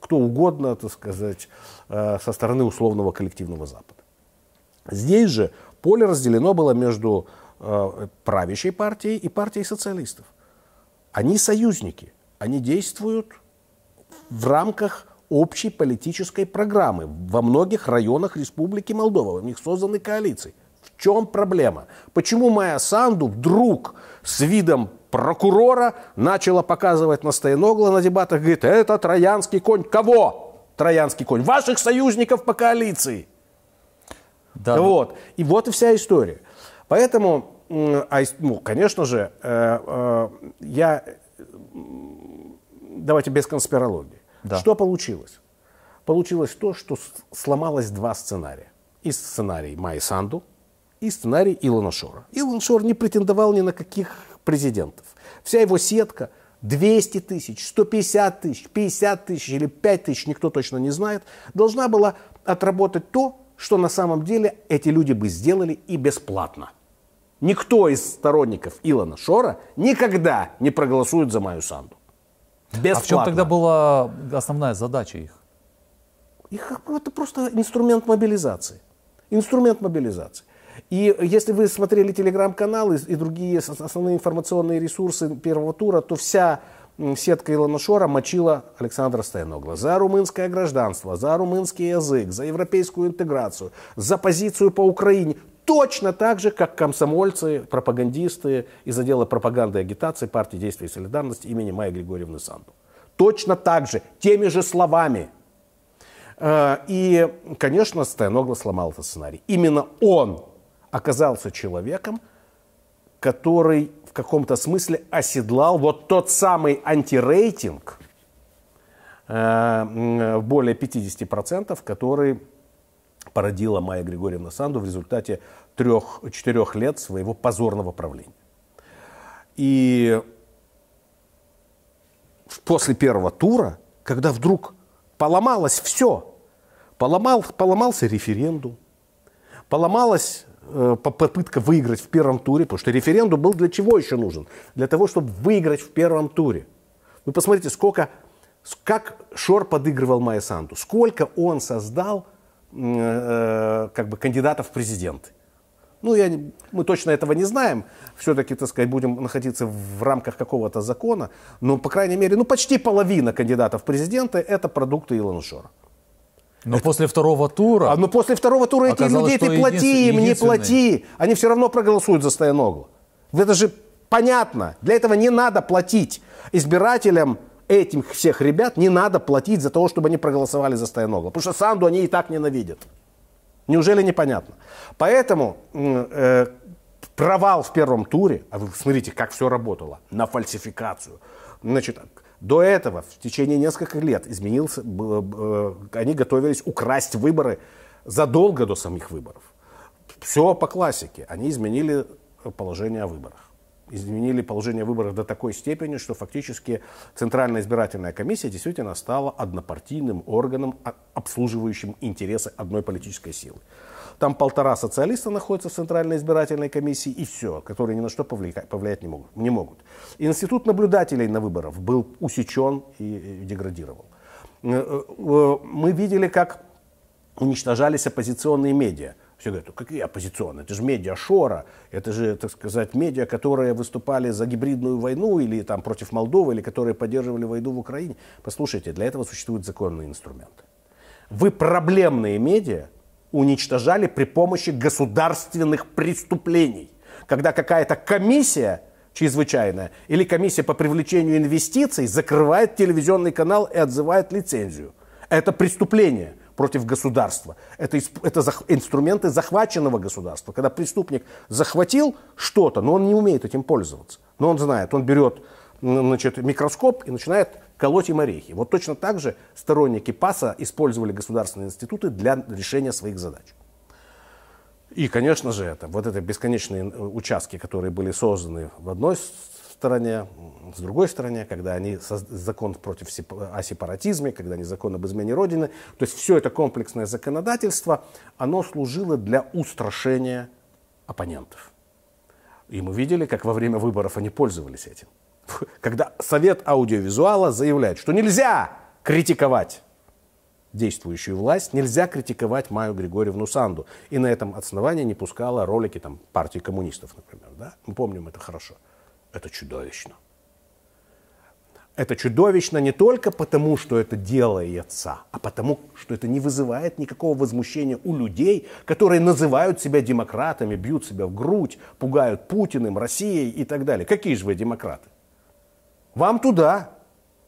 кто угодно, так сказать, э, со стороны условного коллективного Запада. Здесь же поле разделено было между Э, правящей партией и партией социалистов. Они союзники, они действуют в рамках общей политической программы. Во многих районах Республики Молдова у них созданы коалиции. В чем проблема? Почему Майя Санду вдруг с видом прокурора начала показывать на Стояногла на дебатах, говорит, это троянский конь. Кого? Троянский конь. Ваших союзников по коалиции. Да. Вот. И вот и вся история. Поэтому, а ну, конечно же, э, э, я... Давайте без конспирологии. Да. Что получилось? Получилось то, что сломалось два сценария. И сценарий Майи Санду, и сценарий Илона Шора. Илон Шор не претендовал ни на каких президентов. Вся его сетка 200 тысяч, 150 тысяч, 50 тысяч или 5 тысяч, никто точно не знает, должна была отработать то, что на самом деле эти люди бы сделали и бесплатно. Никто из сторонников Илона Шора никогда не проголосует за мою Санду. Бесплатно. А в чем тогда была основная задача их? Их это просто инструмент мобилизации. Инструмент мобилизации. И если вы смотрели телеграм-каналы и другие основные информационные ресурсы первого тура, то вся сетка Ілона Шора мочила Олександра Стайногла за румынское гражданство, за румынский язык, за европейскую интеграцию, за позицию по Украине. Точно так же, как комсомольцы, пропагандисты из отдела пропаганды и агитации партии действий и солидарности имени Майи Григорьевны Санду. Точно так же, теми же словами. Э, и, конечно, Стайногла сломал этот сценарий. Именно он оказался человеком, который в каком-то смысле оседлал вот тот самый антирейтинг э, более 50%, который породила Майя Григорьевна Санду в результате трех-четырех лет своего позорного правления. И после первого тура, когда вдруг поломалось все, поломал, поломался референдум, поломалась Э, попытка выиграть в первом туре, потому что референдум был для чего еще нужен? Для того, чтобы выиграть в первом туре. Вы посмотрите, сколько, как Шор подыгрывал Майя Санту, сколько он создал э, как бы кандидатов в президенты. Ну, я, мы точно этого не знаем. Все-таки, так сказать, будем находиться в рамках какого-то закона. Но, по крайней мере, ну, почти половина кандидатов в президенты – это продукты Илона Шора. Но это... после второго тура... А, но после второго тура эти люди ты плати им, не плати. Они все равно проголосуют за Стояноглу. Это же понятно. Для этого не надо платить. Избирателям этих всех ребят не надо платить за того, чтобы они проголосовали за Стояноглу. Потому что Санду они и так ненавидят. Неужели непонятно? Поэтому э, провал в первом туре, а вы смотрите, как все работало, на фальсификацию. Значит, до этого, в течение нескольких лет, изменился, э, э, они готовились украсть выборы задолго до самих выборов. Все по классике. Они изменили положение о выборах. Изменили положение выборов до такой степени, что фактически Центральная избирательная комиссия действительно стала однопартийным органом, а, обслуживающим интересы одной политической силы там полтора социалиста находятся в Центральной избирательной комиссии, и все, которые ни на что повлиять, повлиять не, могут, не могут. Институт наблюдателей на выборах был усечен и деградировал. Э, э, э, мы видели, как уничтожались оппозиционные медиа. Все говорят, «Ну, какие оппозиционные? Это же медиа Шора, это же, так сказать, медиа, которые выступали за гибридную войну или там против Молдовы, или которые поддерживали войну в Украине. Послушайте, для этого существуют законные инструменты. Вы проблемные медиа уничтожали при помощи государственных преступлений, когда какая-то комиссия чрезвычайная или комиссия по привлечению инвестиций закрывает телевизионный канал и отзывает лицензию. Это преступление против государства. Это, это зах, инструменты захваченного государства. Когда преступник захватил что-то, но он не умеет этим пользоваться. Но он знает, он берет значит, микроскоп и начинает колоть им орехи. Вот точно так же сторонники ПАСа использовали государственные институты для решения своих задач. И, конечно же, это, вот эти бесконечные э, участки, которые были созданы в одной стороне, с другой стороне, когда они закон против о сепаратизме, когда они закон об измене Родины. То есть все это комплексное законодательство, оно служило для устрашения оппонентов. И мы видели, как во время выборов они пользовались этим. когда Совет аудиовизуала заявляет, что нельзя критиковать действующую власть, нельзя критиковать Маю Григорьевну Санду. И на этом основании не пускала ролики там, партии коммунистов, например. Да? Мы помним это хорошо. Это чудовищно. Это чудовищно не только потому, что это делается, а потому, что это не вызывает никакого возмущения у людей, которые называют себя демократами, бьют себя в грудь, пугают Путиным, Россией и так далее. Какие же вы демократы? Вам туда,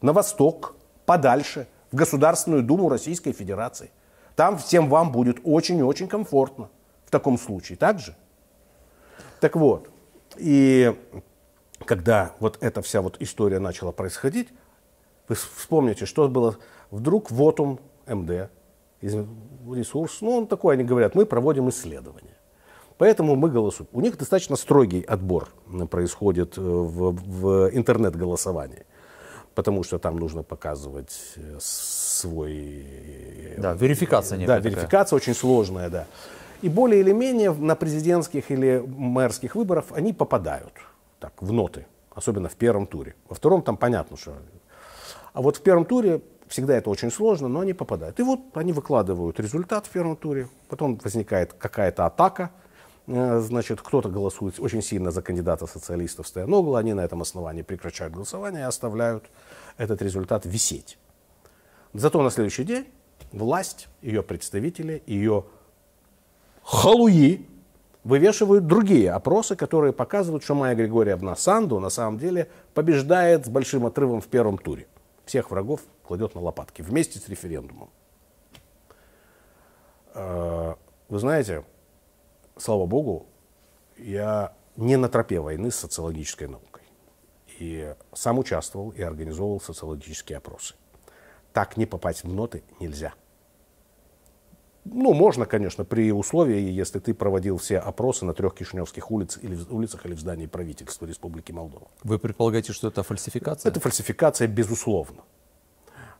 на восток, подальше, в Государственную Думу Российской Федерации. Там всем вам будет очень и очень комфортно в таком случае. Так же? Так вот, и когда вот эта вся вот история начала происходить, вы вспомните, что было вдруг вотум МД, ресурс, ну он такой, они говорят, мы проводим исследования. Поэтому мы голосуем. У них достаточно строгий отбор э, происходит э, в, в интернет-голосовании. Потому что там нужно показывать э, свой... Да, верификация некая. Да, верификация такая. очень сложная, да. И более или менее на президентских или мэрских выборах они попадают так, в ноты. Особенно в первом туре. Во втором там понятно, что... А вот в первом туре всегда это очень сложно, но они попадают. И вот они выкладывают результат в первом туре, потом возникает какая-то атака – Э, значит, кто-то голосует очень сильно за кандидата социалистов Стояногла, они на этом основании прекращают голосование и оставляют этот результат висеть. Зато на следующий день власть, ее представители, ее халуи вывешивают другие опросы, которые показывают, что Майя Григорьевна Санду на самом деле побеждает с большим отрывом в первом туре. Всех врагов кладет на лопатки вместе с референдумом. Э, вы знаете, слава богу, я не на тропе войны с социологической наукой. И сам участвовал и организовывал социологические опросы. Так не попасть в ноты нельзя. Ну, можно, конечно, при условии, если ты проводил все опросы на трех кишиневских улицах или, улицах или в здании правительства Республики Молдова. Вы предполагаете, что это фальсификация? Это фальсификация, безусловно.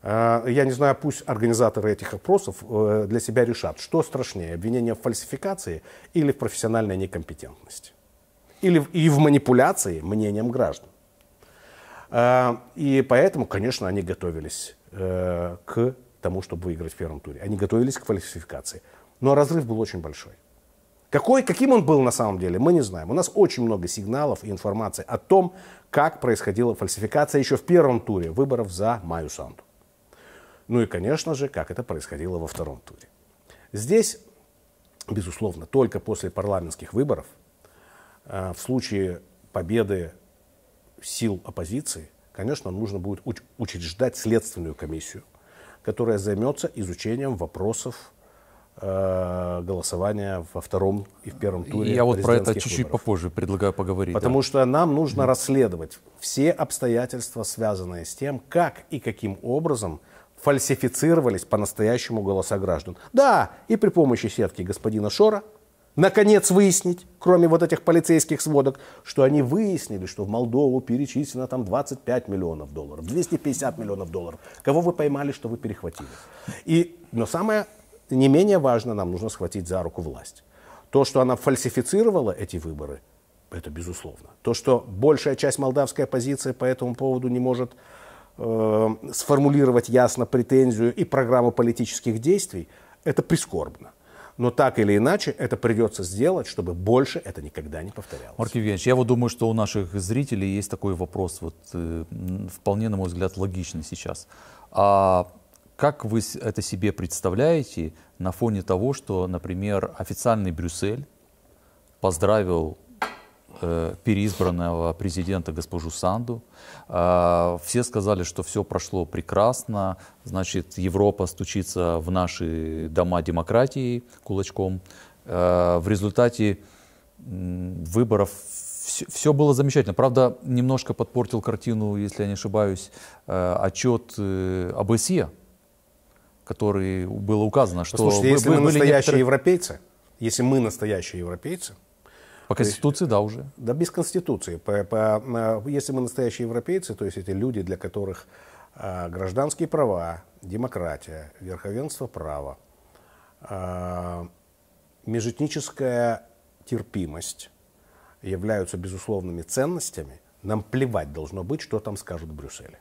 Э, я не знаю, пусть организаторы этих опросов э, для себя решат, что страшнее, обвинение в фальсификации или в профессиональной некомпетентности. Или и в манипуляции мнением граждан. Э, и поэтому, конечно, они готовились к тому, чтобы выиграть в первом туре. Они готовились к фальсификации. Но разрыв был очень большой. Какой, каким он был на самом деле, мы не знаем. У нас очень много сигналов и информации о том, как происходила фальсификация еще в первом туре выборов за Майю Санду. Ну и, конечно же, как это происходило во втором туре. Здесь, безусловно, только после парламентских выборов, э, в случае победы сил оппозиции, конечно, нужно будет учреждать следственную комиссию, которая займется изучением вопросов э, голосования во втором и в первом туре. Я вот про это чуть-чуть попозже предлагаю поговорить. Потому да. что нам нужно mm расследовать все обстоятельства, связанные с тем, как и каким образом фальсифицировались по-настоящему голоса граждан. Да, и при помощи сетки господина Шора наконец выяснить, кроме вот этих полицейских сводок, что они выяснили, что в Молдову перечислено там 25 миллионов долларов, 250 миллионов долларов. Кого вы поймали, что вы перехватили? И, но самое не менее важно, нам нужно схватить за руку власть. То, что она фальсифицировала эти выборы, это безусловно. То, что большая часть молдавской оппозиции по этому поводу не может э, сформулировать ясно претензию и программу политических действий, это прискорбно. Но так или иначе, это придется сделать, чтобы больше это никогда не повторялось. Марк Евгеньевич, я вот думаю, что у наших зрителей есть такой вопрос, вот, э, вполне, на мой взгляд, логичный сейчас. А как вы это себе представляете на фоне того, что, например, официальный Брюссель поздравил э, переизбранного президента госпожу Санду. Э, все сказали, что все прошло прекрасно, значит, Европа стучится в наши дома демократии кулачком. Э, в результате выборов все, все было замечательно. Правда, немножко подпортил картину, если я не ошибаюсь, э, отчет ОБСЕ, э, который было указано, что... Послушайте, вы, если вы мы настоящие некоторые... европейцы, если мы настоящие европейцы, по Конституции, есть, да, уже. Да, без Конституции. По, по, э, если мы настоящие европейцы, то есть эти люди, для которых э, гражданские права, демократия, верховенство права, э, межэтническая терпимость являются безусловными ценностями, нам плевать должно быть, что там скажут в Брюсселе.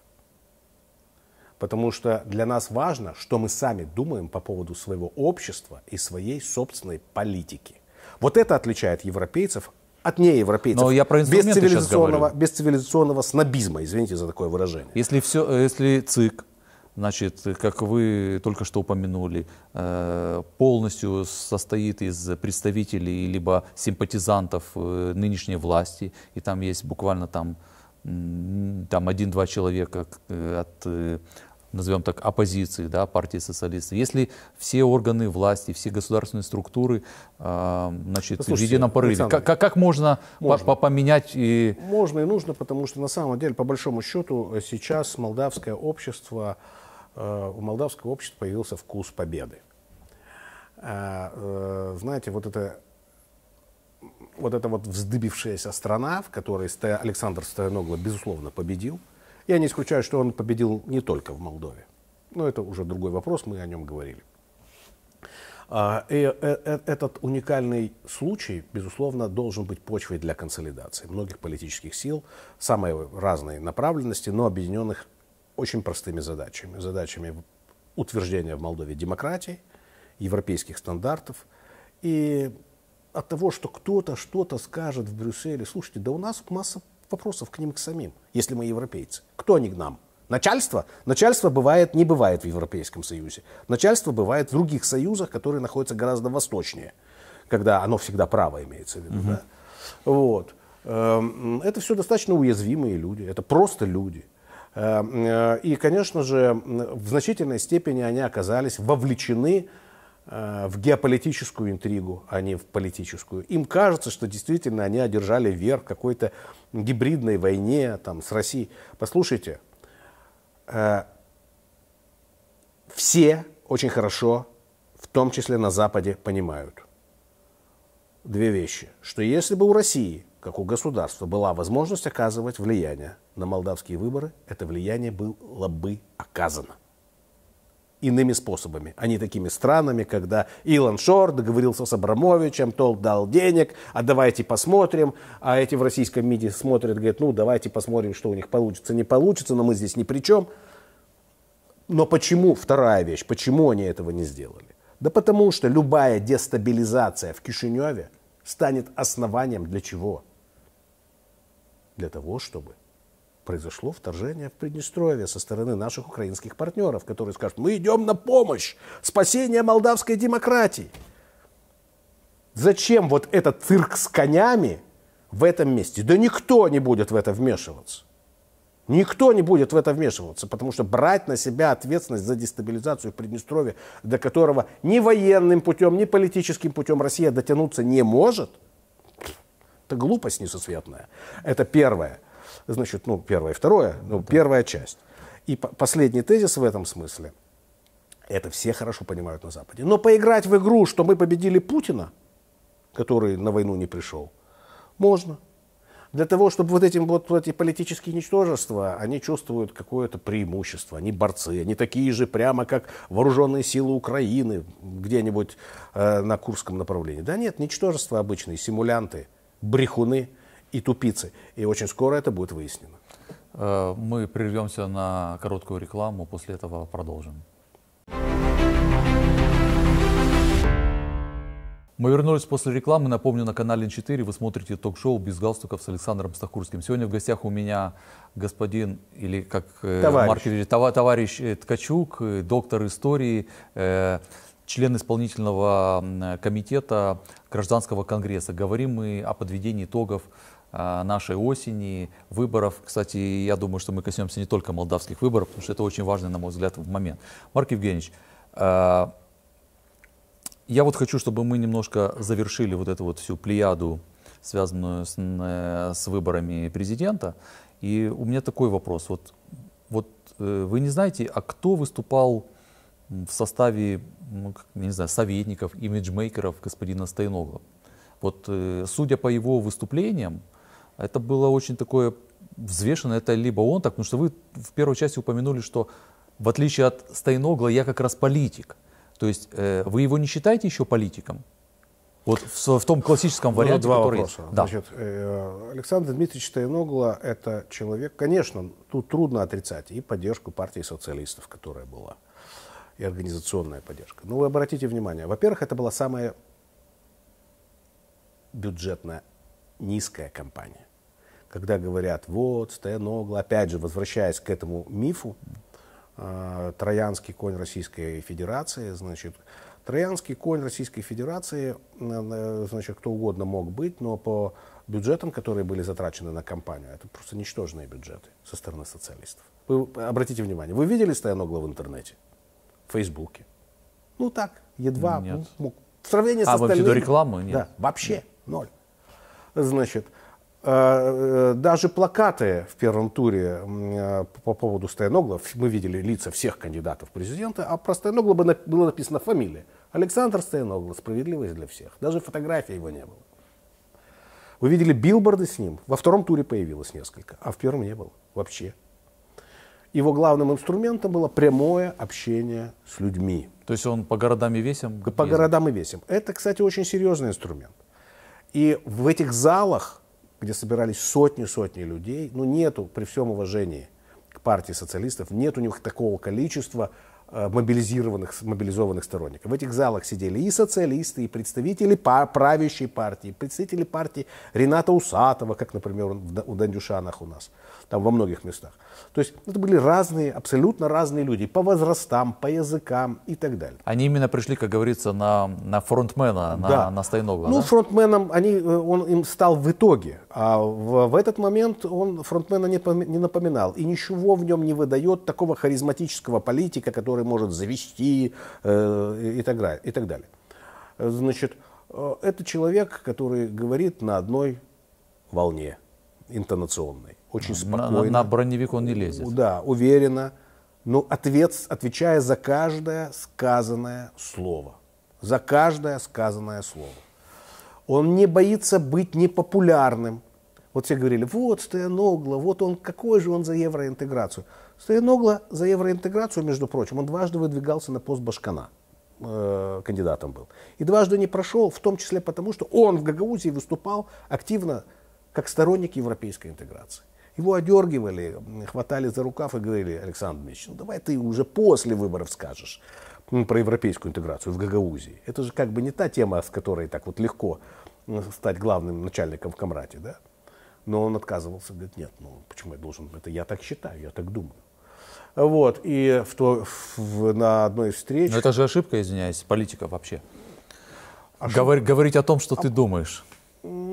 Потому что для нас важно, что мы сами думаем по поводу своего общества и своей собственной политики. Вот это отличает европейцев от неевропейцев. Но я про без цивилизационного, без цивилизационного снобизма, извините за такое выражение. Если, все, э, если ЦИК, значит, как вы только что упомянули, э, полностью состоит из представителей либо симпатизантов э, нынешней власти, и там есть буквально там, там один-два человека от назовем так, оппозиции, да, партии социалистов, если все органы власти, все государственные структуры, а, значит, Слушайте, в едином порыве, как, как можно, можно. По поменять? И... Можно и нужно, потому что на самом деле, по большому счету, сейчас молдавское общество, э, у молдавского общества появился вкус победы. Э, э, знаете, вот это вот эта вот вздыбившаяся страна, в которой Александр Стояногло, безусловно, победил, я не исключаю, что он победил не только в Молдове. Но это уже другой вопрос, мы о нем говорили. А, и э, э, этот уникальный случай, безусловно, должен быть почвой для консолидации многих политических сил, самой разной направленности, но объединенных очень простыми задачами. Задачами утверждения в Молдове демократии, европейских стандартов и от того, что кто-то что-то скажет в Брюсселе, слушайте, да у нас масса вопросов к ним к самим, если мы европейцы. Кто они к нам? Начальство? Начальство бывает, не бывает в Европейском Союзе. Начальство бывает в других союзах, которые находятся гораздо восточнее, когда оно всегда право имеется в виду. Угу. Да? Вот. Эм, это все достаточно уязвимые люди, это просто люди. Эм, э, и, конечно же, в значительной степени они оказались вовлечены э, в геополитическую интригу, а не в политическую. Им кажется, что действительно они одержали верх какой-то гибридной войне там, с Россией. Послушайте, э, все очень хорошо, в том числе на Западе, понимают две вещи. Что если бы у России, как у государства, была возможность оказывать влияние на молдавские выборы, это влияние было бы оказано иными способами, а не такими странами, когда Илон Шор договорился с Абрамовичем, тот дал денег, а давайте посмотрим, а эти в российском МИДе смотрят, говорят, ну давайте посмотрим, что у них получится, не получится, но мы здесь ни при чем. Но почему, вторая вещь, почему они этого не сделали? Да потому что любая дестабилизация в Кишиневе станет основанием для чего? Для того, чтобы произошло вторжение в Приднестровье со стороны наших украинских партнеров, которые скажут, мы идем на помощь, спасение молдавской демократии. Зачем вот этот цирк с конями в этом месте? Да никто не будет в это вмешиваться. Никто не будет в это вмешиваться, потому что брать на себя ответственность за дестабилизацию в Приднестровье, до которого ни военным путем, ни политическим путем Россия дотянуться не может, это глупость несусветная. Это первое значит, ну, первое и второе, ну, ну первая часть. И последний тезис в этом смысле, это все хорошо понимают на Западе. Но поиграть в игру, что мы победили Путина, который на войну не пришел, можно. Для того, чтобы вот, этим, вот, вот эти политические ничтожества, они чувствуют какое-то преимущество, они борцы, они такие же прямо, как вооруженные силы Украины где-нибудь э, на Курском направлении. Да нет, ничтожества обычные, симулянты, брехуны – и тупицы. И очень скоро это будет выяснено. Э, мы прервемся на короткую рекламу, после этого продолжим. Мы вернулись после рекламы. Напомню, на канале Н4 вы смотрите ток-шоу «Без галстуков» с Александром Стахурским. Сегодня в гостях у меня господин, или как э, товарищ, Маркович, товар, товарищ э, Ткачук, доктор истории, член исполнительного комитета Гражданского конгресса. Говорим мы о подведении итогов а, нашей осени, выборов. Кстати, я думаю, что мы коснемся не только молдавских выборов, потому что это очень важный, на мой взгляд, момент. Марк Евгеньевич, а, я вот хочу, чтобы мы немножко завершили вот эту вот всю плеяду, связанную с, э, с выборами президента. И у меня такой вопрос. Вот, вот э, вы не знаете, а кто выступал в составе, ну, не знаю, советников, имиджмейкеров господина Стейногла? Вот э, судя по его выступлениям, это было очень такое взвешено, это либо он так, потому что вы в первой части упомянули, что в отличие от Стейногла, я как раз политик. То есть э, вы его не считаете еще политиком? Вот в, в том классическом ну, варианте, два который... вопроса. Да. Значит, э, Александр Дмитриевич Тайногла – это человек, конечно, тут трудно отрицать и поддержку партии социалистов, которая была, и организационная поддержка. Но вы обратите внимание, во-первых, это была самая бюджетная низкая компания когда говорят, вот, Стоян Огла, опять же, возвращаясь к этому мифу, э, троянский конь Российской Федерации, значит, троянский конь Российской Федерации, э, э значит, кто угодно мог быть, но по бюджетам, которые были затрачены на кампанию, это просто ничтожные бюджеты со стороны социалистов. Вы обратите внимание, вы видели Стоян Огла в интернете, в Фейсбуке? Ну так, едва Нет. В сравнении а, с остальными... А, вообще до рекламы? Нет. Да, вообще Нет. ноль. Значит, а, э, даже плакаты в первом туре э, по поводу Стояногла, мы видели лица всех кандидатов в президенты, а про Стояногла было написано фамилия. Александр Стояногла, справедливость для всех. Даже фотографии его не было. Вы видели билборды с ним? Во втором туре появилось несколько, а в первом не было вообще. Его главным инструментом было прямое общение с людьми. То есть он по городам и весям? По городам и весям. Это, кстати, очень серьезный инструмент. И в этих залах где собирались сотни-сотни людей, ну нету, при всем уважении к партии социалистов, нет у них такого количества э, мобилизированных, мобилизованных сторонников. В этих залах сидели и социалисты, и представители правящей партии, представители партии Рената Усатова, как, например, у Дандюшанах у нас там во многих местах. То есть это были разные, абсолютно разные люди по возрастам, по языкам и так далее. Они именно пришли, как говорится, на, на фронтмена, на, да. на Стайногла. Ну, да? фронтменом они, э, он им стал в итоге. А в, в этот момент он фронтмена не, не напоминал. И ничего в нем не выдает такого харизматического политика, который может завести э, и, так, и так далее. Значит, э, это человек, который говорит на одной волне интонационной очень спокойно. На, на, на броневик он не лезет. Да, уверенно, но ну, ответ, отвечая за каждое сказанное слово. За каждое сказанное слово. Он не боится быть непопулярным. Вот все говорили, вот Стояногла, вот он, какой же он за евроинтеграцию. Стояногла за евроинтеграцию, между прочим, он дважды выдвигался на пост Башкана э, кандидатом был. И дважды не прошел, в том числе потому, что он в Гагаузии выступал активно как сторонник европейской интеграции. Его одергивали, хватали за рукав и говорили, Александр Дмитриевич, ну давай ты уже после выборов скажешь про европейскую интеграцию в Гагаузии. Это же как бы не та тема, с которой так вот легко стать главным начальником в Камрате, да? Но он отказывался, говорит, нет, ну почему я должен, это я так считаю, я так думаю. Вот, и в то, в, на одной из встреч... Но это же ошибка, извиняюсь, политика вообще. Ошибка. Говор, говорить о том, что а... ты думаешь.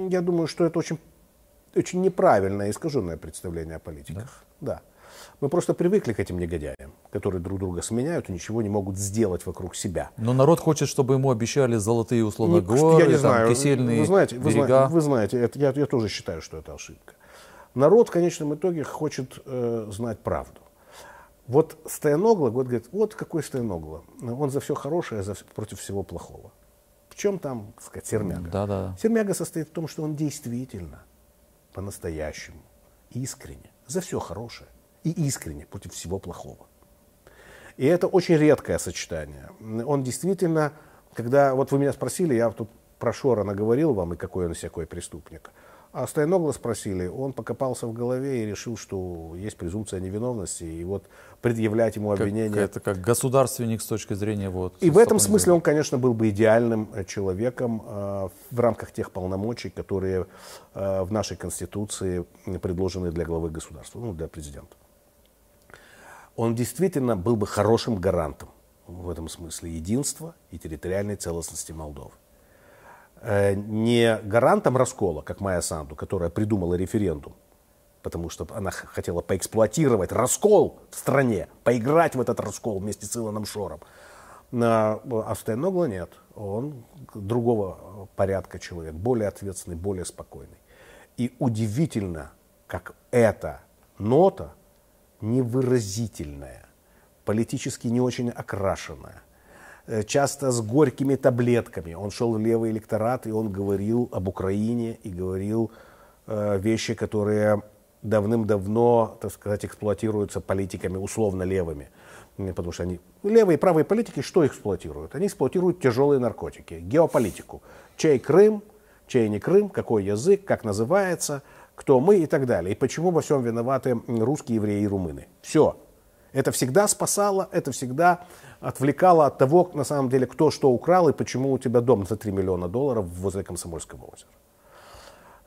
Я думаю, что это очень очень неправильное, и искаженное представление о политиках. Да. да. Мы просто привыкли к этим негодяям, которые друг друга сменяют и ничего не могут сделать вокруг себя. Но народ хочет, чтобы ему обещали золотые условно не, горы, я не там, знаю. кисельные вы знаете, берега. Вы, вы знаете, это, я, я тоже считаю, что это ошибка. Народ в конечном итоге хочет э, знать правду. Вот Стояногла, вот говорит, вот какой Стояногла. Он за все хорошее, за, против всего плохого. В чем там, так сказать, сермяга? Да, да. Сермяга состоит в том, что он действительно – по-настоящему, искренне, за все хорошее и искренне против всего плохого. И это очень редкое сочетание. Он действительно, когда вот вы меня спросили, я тут про Шора наговорил вам и какой он всякой преступник – а Стояногла спросили, он покопался в голове и решил, что есть презумпция невиновности, и вот предъявлять ему обвинение. Как, это как государственник с точки зрения вот. И в этом смысле он, конечно, был бы идеальным э, человеком э, в рамках тех полномочий, которые э, в нашей конституции предложены для главы государства, ну для президента. Он действительно был бы хорошим гарантом в этом смысле единства и территориальной целостности Молдовы. Э, не гарантом раскола, как Майя Санду, которая придумала референдум, потому что она хотела поэксплуатировать раскол в стране, поиграть в этот раскол вместе с Илоном Шором. А, а Стэн нет. Он другого э, порядка человек, более ответственный, более спокойный. И удивительно, как эта нота невыразительная, политически не очень окрашенная – Э, часто с горькими таблетками. Он шел в левый электорат, и он говорил об Украине, и говорил э, вещи, которые давным-давно, так сказать, эксплуатируются политиками условно левыми. Потому что они, левые и правые политики что эксплуатируют? Они эксплуатируют тяжелые наркотики, геополитику. Чей Крым, чей не Крым, какой язык, как называется, кто мы и так далее. И почему во всем виноваты русские, евреи и румыны. Все. Это всегда спасало, это всегда отвлекало от того, на самом деле, кто что украл и почему у тебя дом за 3 миллиона долларов возле Комсомольского озера.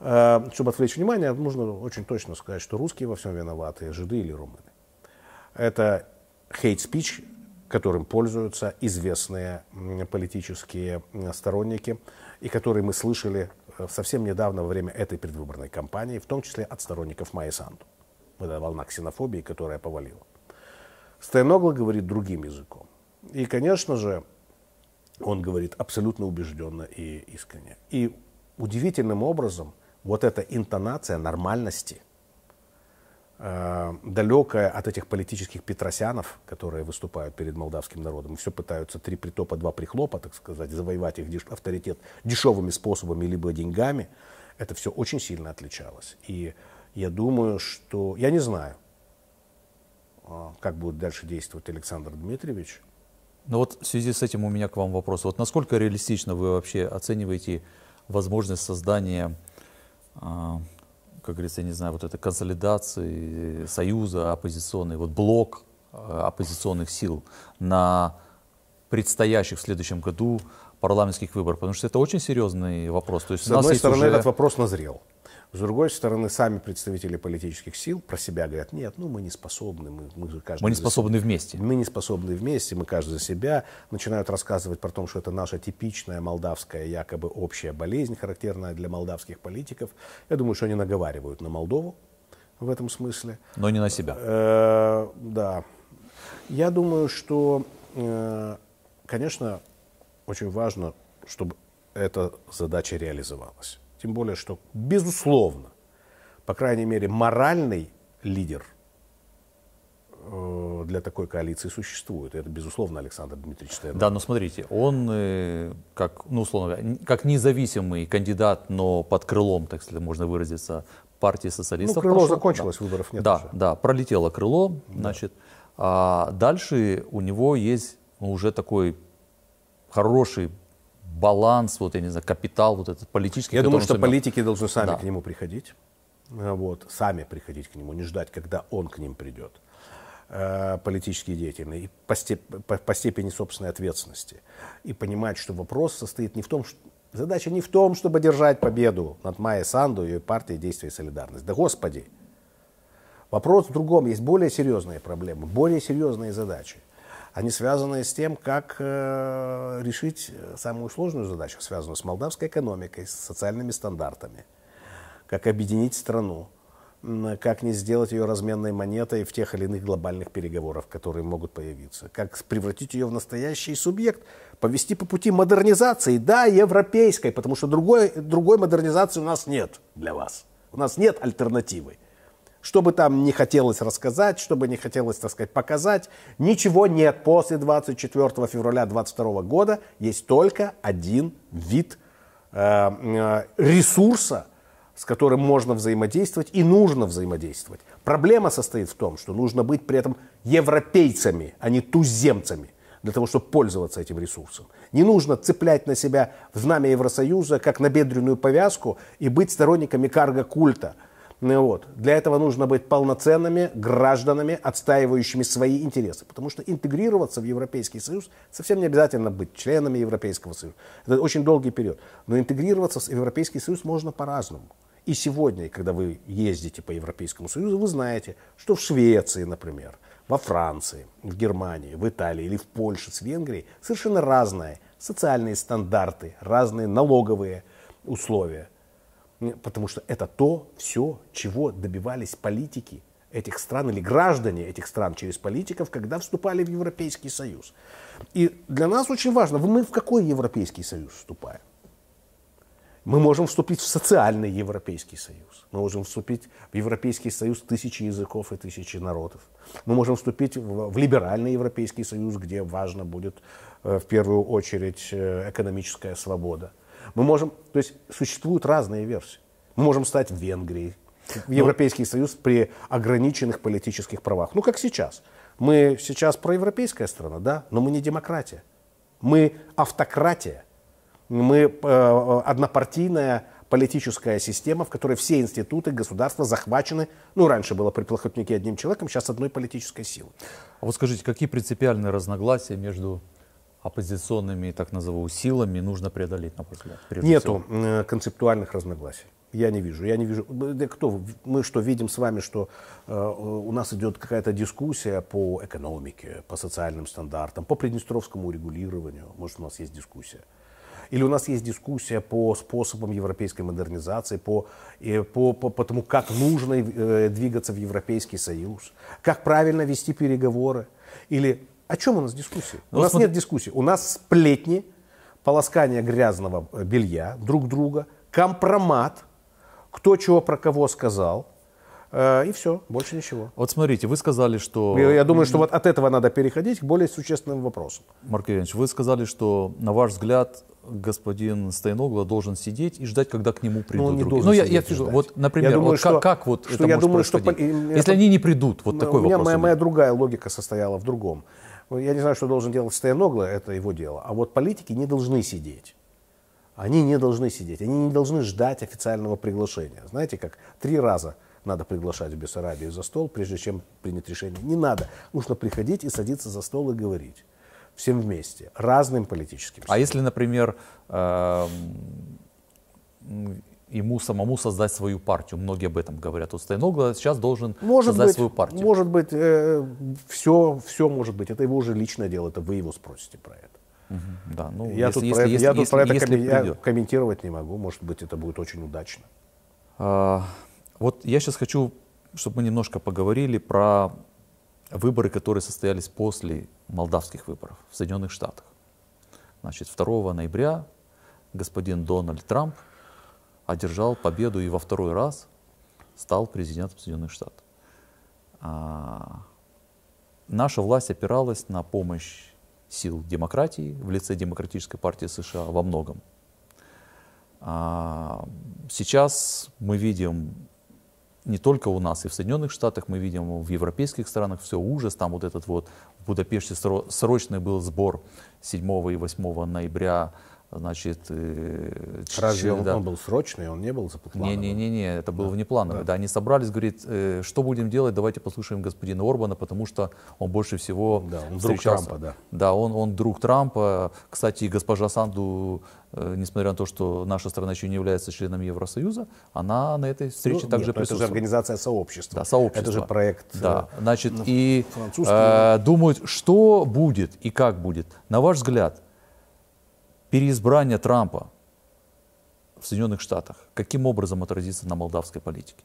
Э, чтобы отвлечь внимание, нужно очень точно сказать, что русские во всем виноваты, жиды или румыны. Это хейт-спич, которым пользуются известные политические сторонники, и которые мы слышали э, совсем недавно во время этой предвыборной кампании, в том числе от сторонников Майи Санду. Это волна ксенофобии, которая повалила. Стояногла говорит другим языком. И, конечно же, он говорит абсолютно убежденно и искренне. И удивительным образом вот эта интонация нормальности, э, далекая от этих политических петросянов, которые выступают перед молдавским народом, и все пытаются три притопа, два прихлопа, так сказать, завоевать их авторитет дешевыми способами, либо деньгами, это все очень сильно отличалось. И я думаю, что... Я не знаю, э, как будет дальше действовать Александр Дмитриевич – ну вот в связи с этим у меня к вам вопрос. Вот насколько реалистично вы вообще оцениваете возможность создания, а, как говорится, я не знаю, вот этой консолидации союза оппозиционной, вот блок а, оппозиционных сил на предстоящих в следующем году парламентских выборах, Потому что это очень серьезный вопрос. То есть С одной стороны, уже... этот вопрос назрел. С другой стороны, сами представители политических сил про себя говорят, нет, ну мы не способны, мы, мы каждый Мы не способны вместе. Мы не способны вместе, мы каждый за себя. Начинают рассказывать про то, что это наша типичная молдавская якобы общая болезнь, характерная для молдавских политиков. Я думаю, что они наговаривают на Молдову в этом смысле. Но не на себя. Э, да. Я думаю, что, э, конечно, очень важно, чтобы эта задача реализовалась. Тем более, что, безусловно, по крайней мере, моральный лидер э, для такой коалиции существует. Это, безусловно, Александр Дмитриевич Стэнов. Да, но смотрите, он, э, как, ну, условно как независимый кандидат, но под крылом, так сказать, можно выразиться, партии социалистов. Ну, крыло прошло. закончилось, да. выборов нет Да, уже. да, пролетело крыло, да. значит. А дальше у него есть ну, уже такой хороший баланс, вот я не знаю, капитал, вот этот политический. Я думаю, что политики должны сами да. к нему приходить, э, вот, сами приходить к нему, не ждать, когда он к ним придет э, политические деятельные, и по, степ, по, по степени собственной ответственности. И понимать, что вопрос состоит не в том, что, задача не в том, чтобы держать победу над Майей Санду и ее партией Действия и солидарность». Да господи! Вопрос в другом. Есть более серьезные проблемы, более серьезные задачи они связаны с тем, как э, решить самую сложную задачу, связанную с молдавской экономикой, с социальными стандартами, как объединить страну, как не сделать ее разменной монетой в тех или иных глобальных переговорах, которые могут появиться, как превратить ее в настоящий субъект, повести по пути модернизации, да, европейской, потому что другой, другой модернизации у нас нет для вас. У нас нет альтернативы что бы там не хотелось рассказать, что бы не хотелось, так сказать, показать, ничего нет. После 24 февраля 2022 года есть только один вид э, э, ресурса, с которым можно взаимодействовать и нужно взаимодействовать. Проблема состоит в том, что нужно быть при этом европейцами, а не туземцами для того, чтобы пользоваться этим ресурсом. Не нужно цеплять на себя в знамя Евросоюза, как на бедренную повязку, и быть сторонниками карго-культа – ну Вот. Для этого нужно быть полноценными гражданами, отстаивающими свои интересы. Потому что интегрироваться в Европейский Союз совсем не обязательно быть членами Европейского Союза. Это очень долгий период. Но интегрироваться в Европейский Союз можно по-разному. И сегодня, когда вы ездите по Европейскому Союзу, вы знаете, что в Швеции, например, во Франции, в Германии, в Италии или в Польше с Венгрией совершенно разные социальные стандарты, разные налоговые условия – Потому что это то все, чего добивались политики этих стран или граждане этих стран через политиков, когда вступали в Европейский Союз. И для нас очень важно, мы в какой Европейский Союз вступаем? Мы можем вступить в социальный Европейский Союз. Мы можем вступить в Европейский Союз тысячи языков и тысячи народов. Мы можем вступить в, в либеральный Европейский Союз, где важно будет э, в первую очередь э, экономическая свобода. Мы можем, то есть существуют разные версии. Мы можем стать Венгрией, в ну, Европейский Союз при ограниченных политических правах. Ну, как сейчас. Мы сейчас проевропейская страна, да, но мы не демократия. Мы автократия. Мы э, э, однопартийная политическая система, в которой все институты государства захвачены, ну, раньше было при Плохотнике одним человеком, сейчас одной политической силой. А вот скажите, какие принципиальные разногласия между оппозиционными, так назову, силами нужно преодолеть, на мой взгляд? Нету всего? Э, концептуальных разногласий. Я не вижу. Я не вижу. Да кто? Мы что, видим с вами, что э, у нас идет какая-то дискуссия по экономике, по социальным стандартам, по приднестровскому регулированию. Может, у нас есть дискуссия. Или у нас есть дискуссия по способам европейской модернизации, по, э, по, по, по тому, как нужно э, двигаться в Европейский Союз, как правильно вести переговоры. Или о чем у нас дискуссия? Ну, у нас смотри... нет дискуссии. У нас сплетни, полоскание грязного белья друг друга, компромат, кто чего про кого сказал. Э, и все, больше ничего. Вот смотрите, вы сказали, что... Я, я думаю, что вот от этого надо переходить к более существенным вопросам. Марк Ильич, вы сказали, что, на ваш взгляд, господин Стоиногла должен сидеть и ждать, когда к нему придут ну, другие. Ну, я, я вижу, вот, например, я думаю, вот что, как, как вот что это я может думаю, происходить? Что, Если это, они не придут, вот ну, такой у меня, вопрос. Моя, моя другая логика состояла в другом. Ну, я не знаю, что должен делать Стояногло, это его дело. А вот политики не должны сидеть. Они не должны сидеть, они не должны ждать официального приглашения. Знаете, как три раза надо приглашать в Бессарабию за стол, прежде чем принять решение. Не надо. Нужно приходить и садиться за стол и говорить. Всем вместе, разным политическим. А если, например, э, ему самому создать свою партию. Многие об этом говорят. Вот Стайногла сейчас должен может создать быть, свою партию. Может быть, э, все, все может быть. Это его уже личное дело, это вы его спросите про это. Угу, да, ну, я если, тут про, если, я если, тут про если, это если я комментировать не могу, может быть, это будет очень удачно. А, вот я сейчас хочу, чтобы мы немножко поговорили про выборы, которые состоялись после молдавских выборов в Соединенных Штатах. Значит, 2 ноября господин Дональд Трамп одержал победу и во второй раз стал президентом Соединенных Штатов. А, наша власть опиралась на помощь сил демократии в лице Демократической партии США во многом. А, сейчас мы видим не только у нас, и в Соединенных Штатах, мы видим в европейских странах все ужас, там вот этот вот в Будапеште срочный был сбор 7 и 8 ноября значит... Э, Разве он, да. он был срочный, он не был запланированный? Не-не-не, это было да. внеплановый. Да. Да, они собрались, говорит, э, что будем делать, давайте послушаем господина Орбана, потому что он больше всего Да, он друг Трампа, да. Да, он, он друг Трампа. Кстати, госпожа Санду, э, несмотря на то, что наша страна еще не является членом Евросоюза, она на этой ну, встрече ну, также нет, присутствует. это же организация сообщества. Да, сообщество. Это же проект да. Э, значит, ну, и э, думают, что будет и как будет. На ваш взгляд, переизбрание Трампа в Соединенных Штатах, каким образом отразится на молдавской политике?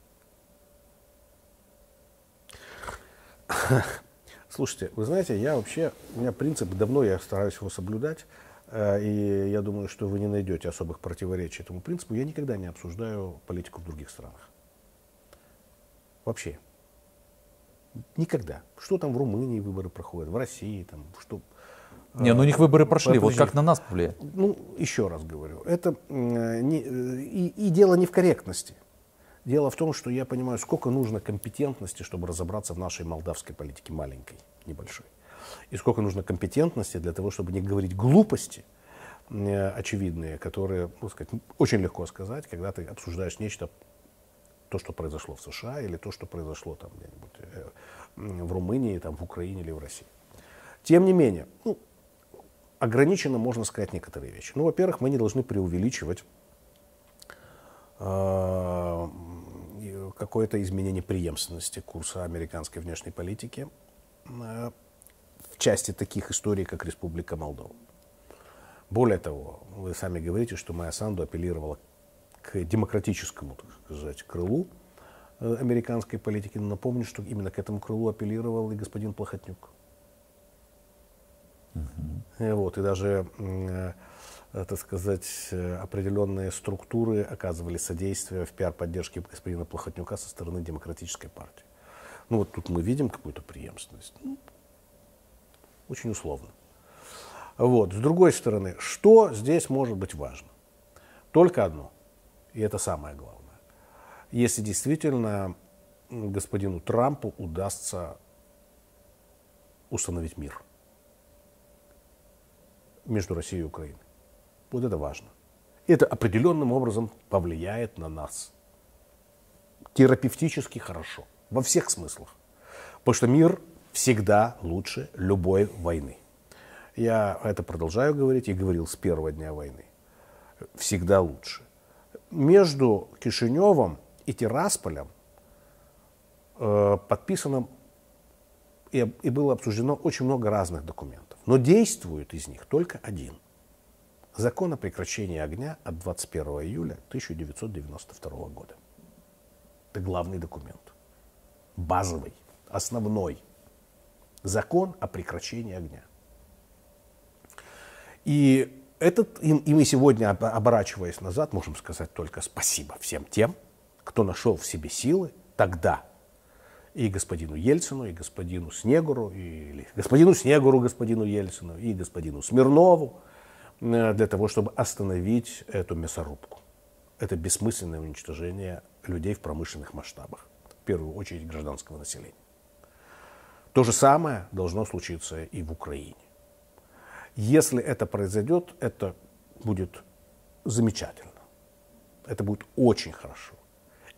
Слушайте, вы знаете, я вообще, у меня принцип, давно я стараюсь его соблюдать, э, и я думаю, что вы не найдете особых противоречий этому принципу. Я никогда не обсуждаю политику в других странах. Вообще. Никогда. Что там в Румынии выборы проходят, в России, там, что, не, ну у них выборы прошли, вот как на нас повлияет? Ну, еще раз говорю, это э, не, э, и, и дело не в корректности. Дело в том, что я понимаю, сколько нужно компетентности, чтобы разобраться в нашей молдавской политике маленькой, небольшой. И сколько нужно компетентности для того, чтобы не говорить глупости, э, очевидные, которые, ну, сказать, очень легко сказать, когда ты обсуждаешь нечто, то, что произошло в США, или то, что произошло там где-нибудь в Румынии, там, в Украине или в России. Тем не менее, ну, ограниченно можно сказать некоторые вещи. Ну, во-первых, мы не должны преувеличивать э, какое-то изменение преемственности курса американской внешней политики э, в части таких историй, как Республика Молдова. Более того, вы сами говорите, что Майя Санду апеллировала к демократическому, так сказать, крылу э, американской политики. Но напомню, что именно к этому крылу апеллировал и господин Плохотнюк. Угу. Вот, и даже, э, так сказать, определенные структуры оказывали содействие в пиар-поддержке господина Плохотнюка со стороны Демократической партии. Ну вот тут мы видим какую-то преемственность. Ну, очень условно. Вот. С другой стороны, что здесь может быть важно? Только одно, и это самое главное. Если действительно господину Трампу удастся установить мир – между Россией и Украиной. Вот это важно. Это определенным образом повлияет на нас. Терапевтически хорошо. Во всех смыслах. Потому что мир всегда лучше любой войны. Я это продолжаю говорить и говорил с первого дня войны. Всегда лучше. Между Кишиневым и Тирасполем э, подписано и, и было обсуждено очень много разных документов. Но действует из них только один. Закон о прекращении огня от 21 июля 1992 года. Это главный документ. Базовый, основной. Закон о прекращении огня. И этот, и, мы сегодня, оборачиваясь назад, можем сказать только спасибо всем тем, кто нашел в себе силы тогда и господину Ельцину, и господину Снегуру, и господину Снегуру, господину Ельцину, и господину Смирнову, э, для того, чтобы остановить эту мясорубку. Это бессмысленное уничтожение людей в промышленных масштабах, в первую очередь гражданского населения. То же самое должно случиться и в Украине. Если это произойдет, это будет замечательно. Это будет очень хорошо.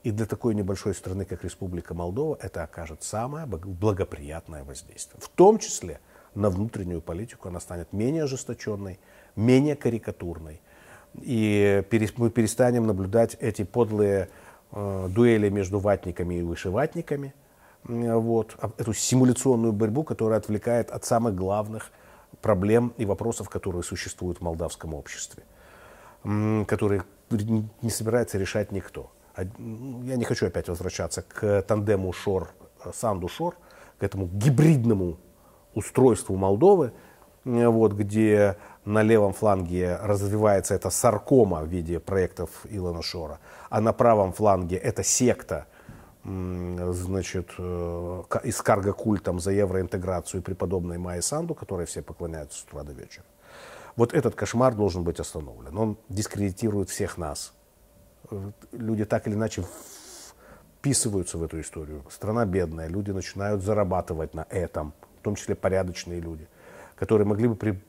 И для такой небольшой страны, как Республика Молдова, это окажет самое благоприятное воздействие. В том числе на внутреннюю политику она станет менее ожесточенной, менее карикатурной. И мы перестанем наблюдать эти подлые э, дуэли между ватниками и вышеватниками, э, вот, а эту симуляционную борьбу, которая отвлекает от самых главных проблем и вопросов, которые существуют в молдавском обществе, которые не собирается решать никто я не хочу опять возвращаться к тандему Шор, э, Санду Шор, к этому гибридному устройству Молдовы, э, вот, где на левом фланге развивается эта саркома в виде проектов Илона Шора, а на правом фланге это секта, значит, э, из с карго-культом за евроинтеграцию и преподобной Майи Санду, которой все поклоняются с утра до вечера. Вот этот кошмар должен быть остановлен. Он дискредитирует всех нас, люди так или иначе вписываются в эту историю. Страна бедная, люди начинают зарабатывать на этом, в том числе порядочные люди, которые могли бы при...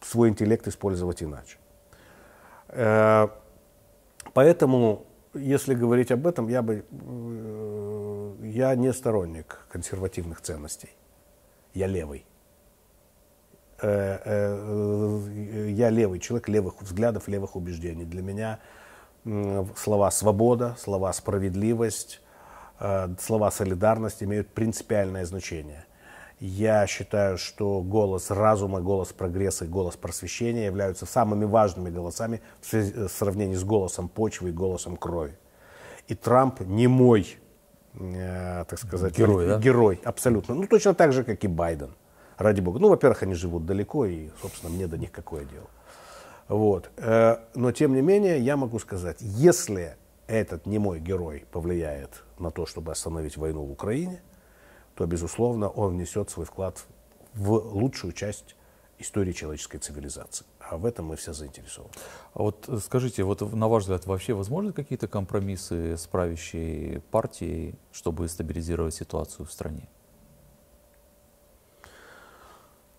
свой интеллект использовать иначе. Э, поэтому, если говорить об этом, я бы э, я не сторонник консервативных ценностей. Я левый. Э, я левый человек левых взглядов, левых убеждений. Для меня слова «свобода», слова «справедливость», э, слова «солидарность» имеют принципиальное значение. Я считаю, что голос разума, голос прогресса и голос просвещения являются самыми важными голосами в э, сравнении с голосом почвы и голосом крови. И Трамп не мой, э, так сказать, герой, да? герой, абсолютно. Ну, точно так же, как и Байден, ради бога. Ну, во-первых, они живут далеко, и, собственно, мне до них какое дело. Вот. Э, но тем не менее, я могу сказать, если этот немой герой повлияет на то, чтобы остановить войну в Украине, то, безусловно, он внесет свой вклад в лучшую часть истории человеческой цивилизации. А в этом мы все заинтересованы. А вот э, скажите, вот на ваш взгляд, вообще возможны какие-то компромиссы с правящей партией, чтобы стабилизировать ситуацию в стране?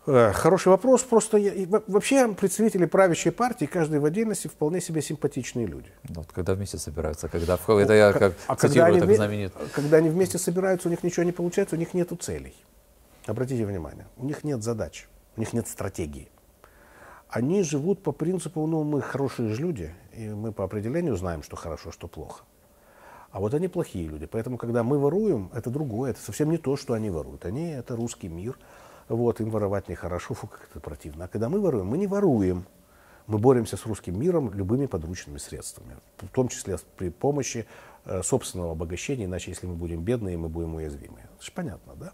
Э, хороший вопрос. Просто я, вообще представители правящей партии, каждый в отдельности, вполне себе симпатичные люди. Ну, вот когда вместе собираются, когда в ну, это я как а цитирую, когда они, знаменит. Когда они вместе собираются, у них ничего не получается, у них нет целей. Обратите внимание, у них нет задач, у них нет стратегии. Они живут по принципу, ну, мы хорошие же люди, и мы по определению знаем, что хорошо, что плохо. А вот они плохие люди. Поэтому, когда мы воруем, это другое. Это совсем не то, что они воруют. Они – это русский мир – вот, им воровать нехорошо, фу, как это противно. А когда мы воруем, мы не воруем. Мы боремся с русским миром любыми подручными средствами, в том числе при помощи э, собственного обогащения, иначе если мы будем бедные, мы будем уязвимы. Это же понятно, да?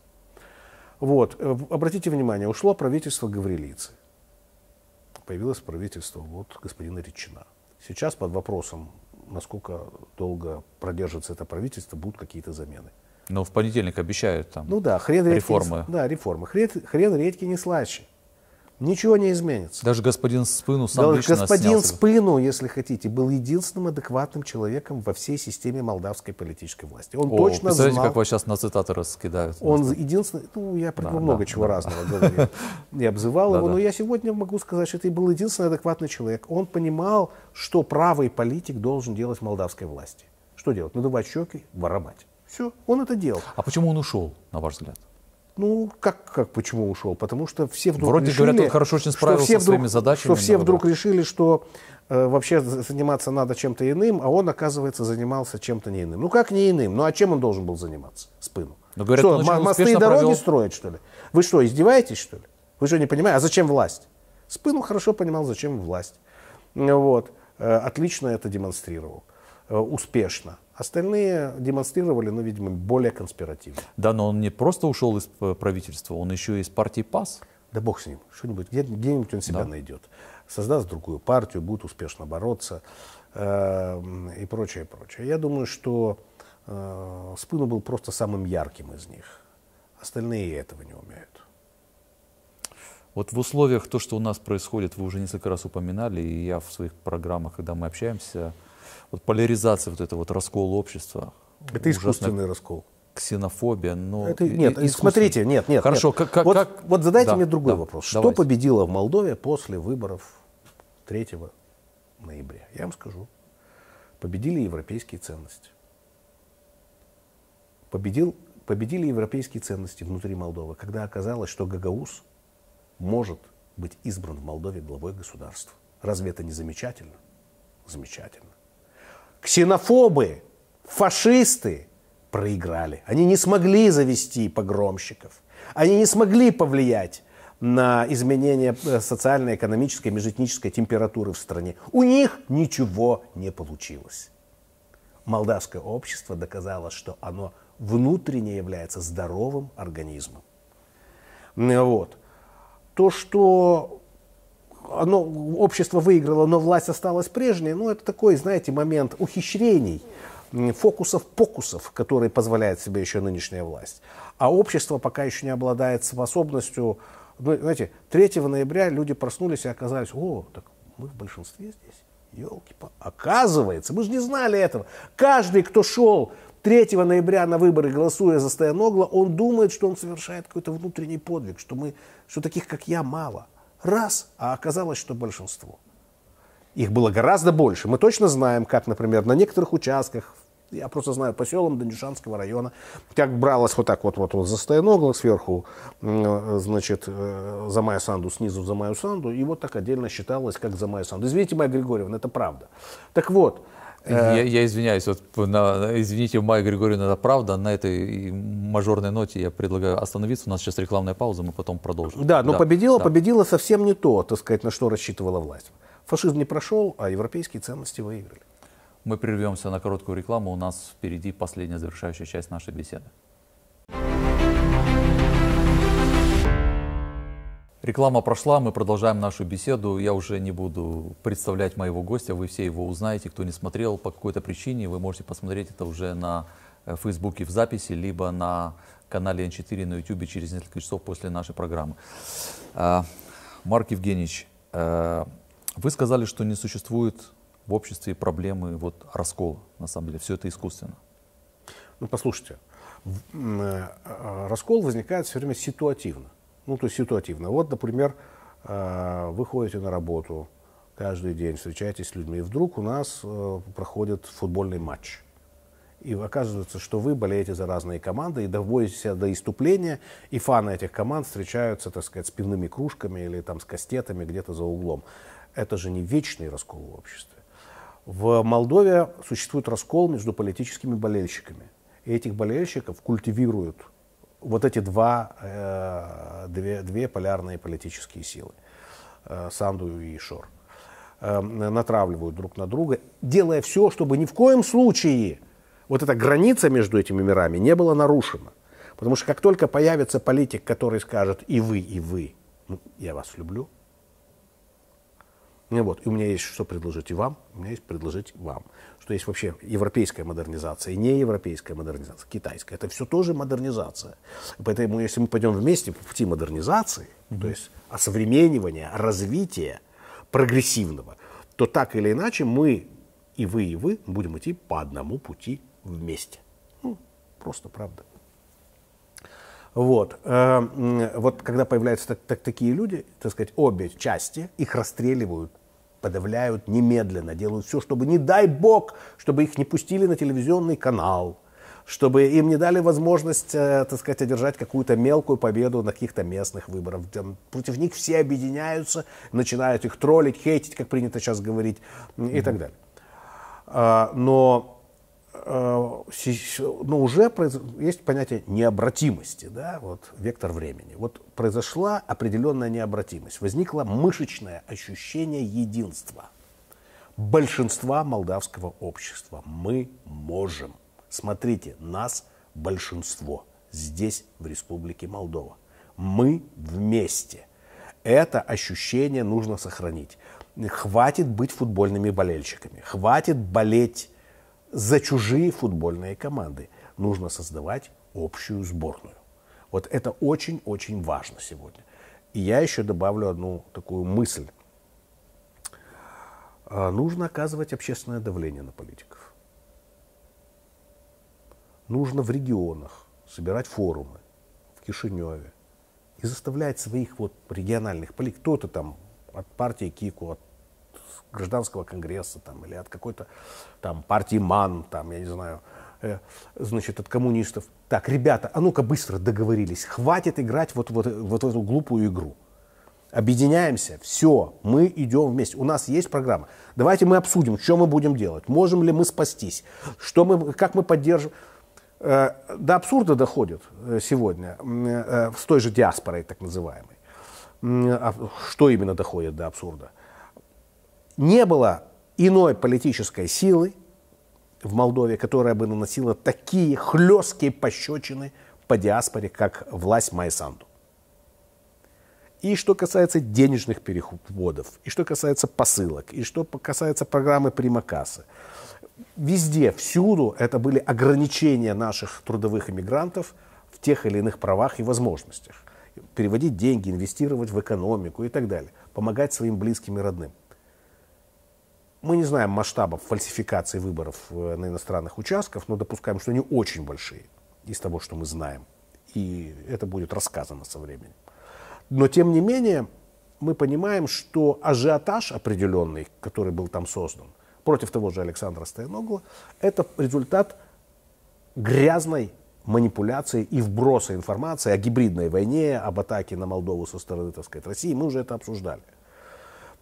Вот, э, обратите внимание, ушло правительство Гаврилицы. Появилось правительство вот господина Речина. Сейчас под вопросом, насколько долго продержится это правительство, будут какие-то замены. Но в понедельник обещают там ну да, хрен реформы. Редкий, да, реформы. Хрен, хрен редкий не слаще. Ничего не изменится. Даже господин Спыну сам Даже лично господин снялся. Спыну, если хотите, был единственным адекватным человеком во всей системе молдавской политической власти. Он О, точно представляете, знал... как вас сейчас на цитаты раскидают. Он единственный... Ну, я про да, много да, чего да. разного говорил. Не обзывал его, но я сегодня могу сказать, что это был единственный адекватный человек. Он понимал, что правый политик должен делать в молдавской власти. Что делать? Надувать щеки, воровать. Все, он это делал. А почему он ушел, на ваш взгляд? Ну, как, как почему ушел? Потому что все вдруг Вроде решили, говорят, он хорошо очень справился все вдруг, со своими задачами. Что все вдруг решили, что э, вообще заниматься надо чем-то иным, а он, оказывается, занимался чем-то не иным. Ну, как не иным? Ну, а чем он должен был заниматься с Но, говорят, что, он и дороги провел... строить, что ли? Вы что, издеваетесь, что ли? Вы что, не понимаете? А зачем власть? Спыну хорошо понимал, зачем власть. Вот. Э, отлично это демонстрировал. Э, успешно. Остальные демонстрировали, ну, видимо, более конспиративно. Да, но он не просто ушел из э, правительства, он еще и из партии ПАС. Да бог с ним, что-нибудь, где-нибудь он себя да. найдет. Создаст другую партию, будет успешно бороться э, и прочее, прочее. Я думаю, что э, Спыну был просто самым ярким из них. Остальные этого не умеют. Вот в условиях то, что у нас происходит, вы уже несколько раз упоминали, и я в своих программах, когда мы общаемся, вот поляризация, вот это вот раскол общества. Это искусственный раскол. Ксенофобия, но... Это, нет, и, смотрите, нет, нет. Хорошо, нет. Как, вот, как... вот задайте да, мне другой да, вопрос. Давайте. Что победило в Молдове после выборов 3 ноября? Я вам скажу. Победили европейские ценности. Победил, победили европейские ценности внутри Молдовы, когда оказалось, что Гагаус может быть избран в Молдове главой государства. Разве это не замечательно? Замечательно ксенофобы, фашисты проиграли. Они не смогли завести погромщиков. Они не смогли повлиять на изменение э, социально-экономической, межэтнической температуры в стране. У них ничего не получилось. Молдавское общество доказало, что оно внутренне является здоровым организмом. Вот. То, что оно, общество выиграло, но власть осталась прежней, ну, это такой, знаете, момент ухищрений, фокусов-покусов, которые позволяет себе еще нынешняя власть. А общество пока еще не обладает способностью, ну, знаете, 3 ноября люди проснулись и оказались, о, так мы в большинстве здесь. Елки, оказывается, мы же не знали этого. Каждый, кто шел 3 ноября на выборы, голосуя за Стояногла, он думает, что он совершает какой-то внутренний подвиг, что, мы, что таких, как я, мало. Раз, а оказалось, что большинство. Их было гораздо больше. Мы точно знаем, как, например, на некоторых участках, я просто знаю по селам Данюшанского района, как бралось вот так вот, вот, вот за стоеногло сверху, э, значит, э, за мою санду, снизу за мою санду, и вот так отдельно считалось, как за мою санду. Извините, моя Григорьевна, это правда. Так вот, Э, я, я извиняюсь, вот на, извините, Майя Григорьевна, это правда, на этой мажорной ноте я предлагаю остановиться, у нас сейчас рекламная пауза, мы потом продолжим. Да, но да, победила, да. победила совсем не то, так сказать, на что рассчитывала власть. Фашизм не прошел, а европейские ценности выиграли. Мы прервемся на короткую рекламу, у нас впереди последняя завершающая часть нашей беседы. Реклама прошла, мы продолжаем нашу беседу. Я уже не буду представлять моего гостя, вы все его узнаете. Кто не смотрел по какой-то причине, вы можете посмотреть это уже на э, Фейсбуке в записи, либо на канале н 4 на YouTube через несколько часов после нашей программы. А, Марк Евгеньевич, э, вы сказали, что не существует в обществе проблемы вот раскола, на самом деле. Все это искусственно. Ну, послушайте, э, раскол возникает все время ситуативно ну, то есть ситуативно. Вот, например, э, вы ходите на работу каждый день, встречаетесь с людьми, и вдруг у нас э, проходит футбольный матч. И оказывается, что вы болеете за разные команды и доводите себя до иступления, и фаны этих команд встречаются, так сказать, с пивными кружками или там с кастетами где-то за углом. Это же не вечный раскол в обществе. В Молдове существует раскол между политическими болельщиками. И этих болельщиков культивируют вот эти два, э, две, две полярные политические силы, э, Санду и Шор, эм, натравливают друг на друга, делая все, чтобы ни в коем случае вот эта граница между этими мирами не была нарушена. Потому что как только появится политик, который скажет и вы, и вы, ну, я вас люблю – вот. И у меня есть что предложить и вам, у меня есть предложить вам. Что есть вообще европейская модернизация, не европейская модернизация, китайская. Это все тоже модернизация. Поэтому если мы пойдем вместе по пути модернизации, mm-hmm. то есть осовременивания, развития прогрессивного, то так или иначе мы и вы, и вы будем идти по одному пути вместе. Ну, просто правда. Вот. Э, вот когда появляются так, так, такие люди, так сказать, обе части, их расстреливают подавляют немедленно, делают все, чтобы, не дай бог, чтобы их не пустили на телевизионный канал, чтобы им не дали возможность, э, так сказать, одержать какую-то мелкую победу на каких-то местных выборах. Там против них все объединяются, начинают их троллить, хейтить, как принято сейчас говорить, mm-hmm. и так далее. А, но Э, но ну, уже есть понятие необратимости, да, вот вектор времени. Вот произошла определенная необратимость, возникло мышечное ощущение единства большинства молдавского общества. Мы можем. Смотрите, нас большинство здесь, в Республике Молдова. Мы вместе. Это ощущение нужно сохранить. Хватит быть футбольными болельщиками, хватит болеть за чужие футбольные команды. Нужно создавать общую сборную. Вот это очень-очень важно сегодня. И я еще добавлю одну такую мысль. А, нужно оказывать общественное давление на политиков. Нужно в регионах собирать форумы в Кишиневе и заставлять своих вот региональных политиков, кто-то там от партии Кику, от гражданского конгресса там, или от какой-то там партии МАН, там, я не знаю, э, значит, от коммунистов. Так, ребята, а ну-ка быстро договорились, хватит играть вот, вот, вот в эту глупую игру. Объединяемся, все, мы идем вместе. У нас есть программа. Давайте мы обсудим, что мы будем делать, можем ли мы спастись, что мы, как мы поддержим. Э, до абсурда доходит э, сегодня э, с той же диаспорой так называемой. А что именно доходит до абсурда? не было иной политической силы в Молдове, которая бы наносила такие хлесткие пощечины по диаспоре, как власть Майсанду. И что касается денежных переводов, и что касается посылок, и что касается программы примакасы. Везде, всюду это были ограничения наших трудовых иммигрантов в тех или иных правах и возможностях. Переводить деньги, инвестировать в экономику и так далее. Помогать своим близким и родным. Мы не знаем масштабов фальсификации выборов э, на иностранных участках, но допускаем, что они очень большие из того, что мы знаем. И это будет рассказано со временем. Но тем не менее, мы понимаем, что ажиотаж определенный, который был там создан, против того же Александра Стояногла, это результат грязной манипуляции и вброса информации о гибридной войне, об атаке на Молдову со стороны, так сказать, России. Мы уже это обсуждали.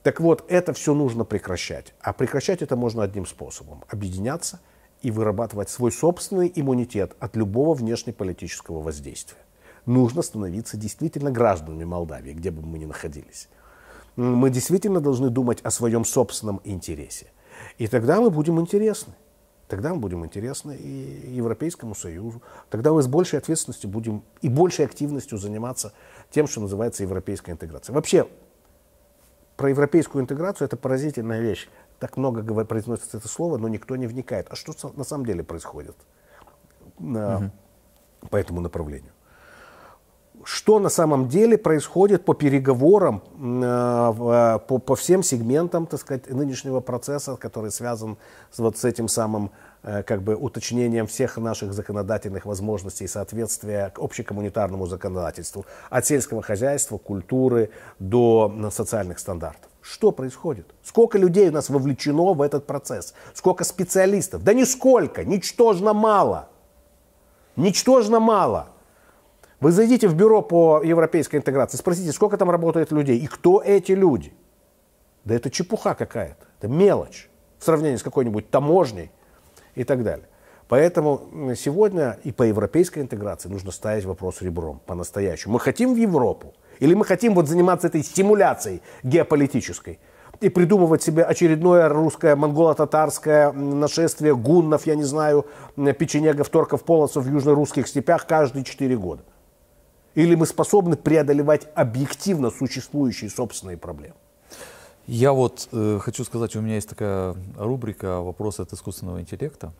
Так вот, это все нужно прекращать. А прекращать это можно одним способом. Объединяться и вырабатывать свой собственный иммунитет от любого внешнеполитического воздействия. Нужно становиться действительно гражданами Молдавии, где бы мы ни находились. Мы действительно должны думать о своем собственном интересе. И тогда мы будем интересны. Тогда мы будем интересны и Европейскому Союзу. Тогда мы с большей ответственностью будем и большей активностью заниматься тем, что называется европейская интеграция. Вообще про европейскую интеграцию это поразительная вещь. Так много произносится это слово, но никто не вникает. А что на самом деле происходит на, угу. по этому направлению? Что на самом деле происходит по переговорам, э, э, по, по всем сегментам так сказать, нынешнего процесса, который связан с, вот с этим самым Э, как бы уточнением всех наших законодательных возможностей соответствия к общекоммунитарному законодательству, от сельского хозяйства, культуры до социальных стандартов. Что происходит? Сколько людей у нас вовлечено в этот процесс? Сколько специалистов? Да нисколько, ничтожно мало. Ничтожно мало. Вы зайдите в бюро по европейской интеграции, спросите, сколько там работает людей и кто эти люди. Да это чепуха какая-то, это мелочь в сравнении с какой-нибудь таможней и так далее. Поэтому сегодня и по европейской интеграции нужно ставить вопрос ребром по-настоящему. Мы хотим в Европу или мы хотим вот заниматься этой стимуляцией геополитической и придумывать себе очередное русское монголо-татарское нашествие гуннов, я не знаю, печенегов, торков, полосов в южно-русских степях каждые 4 года? Или мы способны преодолевать объективно существующие собственные проблемы? Я вот э, хочу сказать, у меня есть такая рубрика «Вопросы от искусственного интеллекта».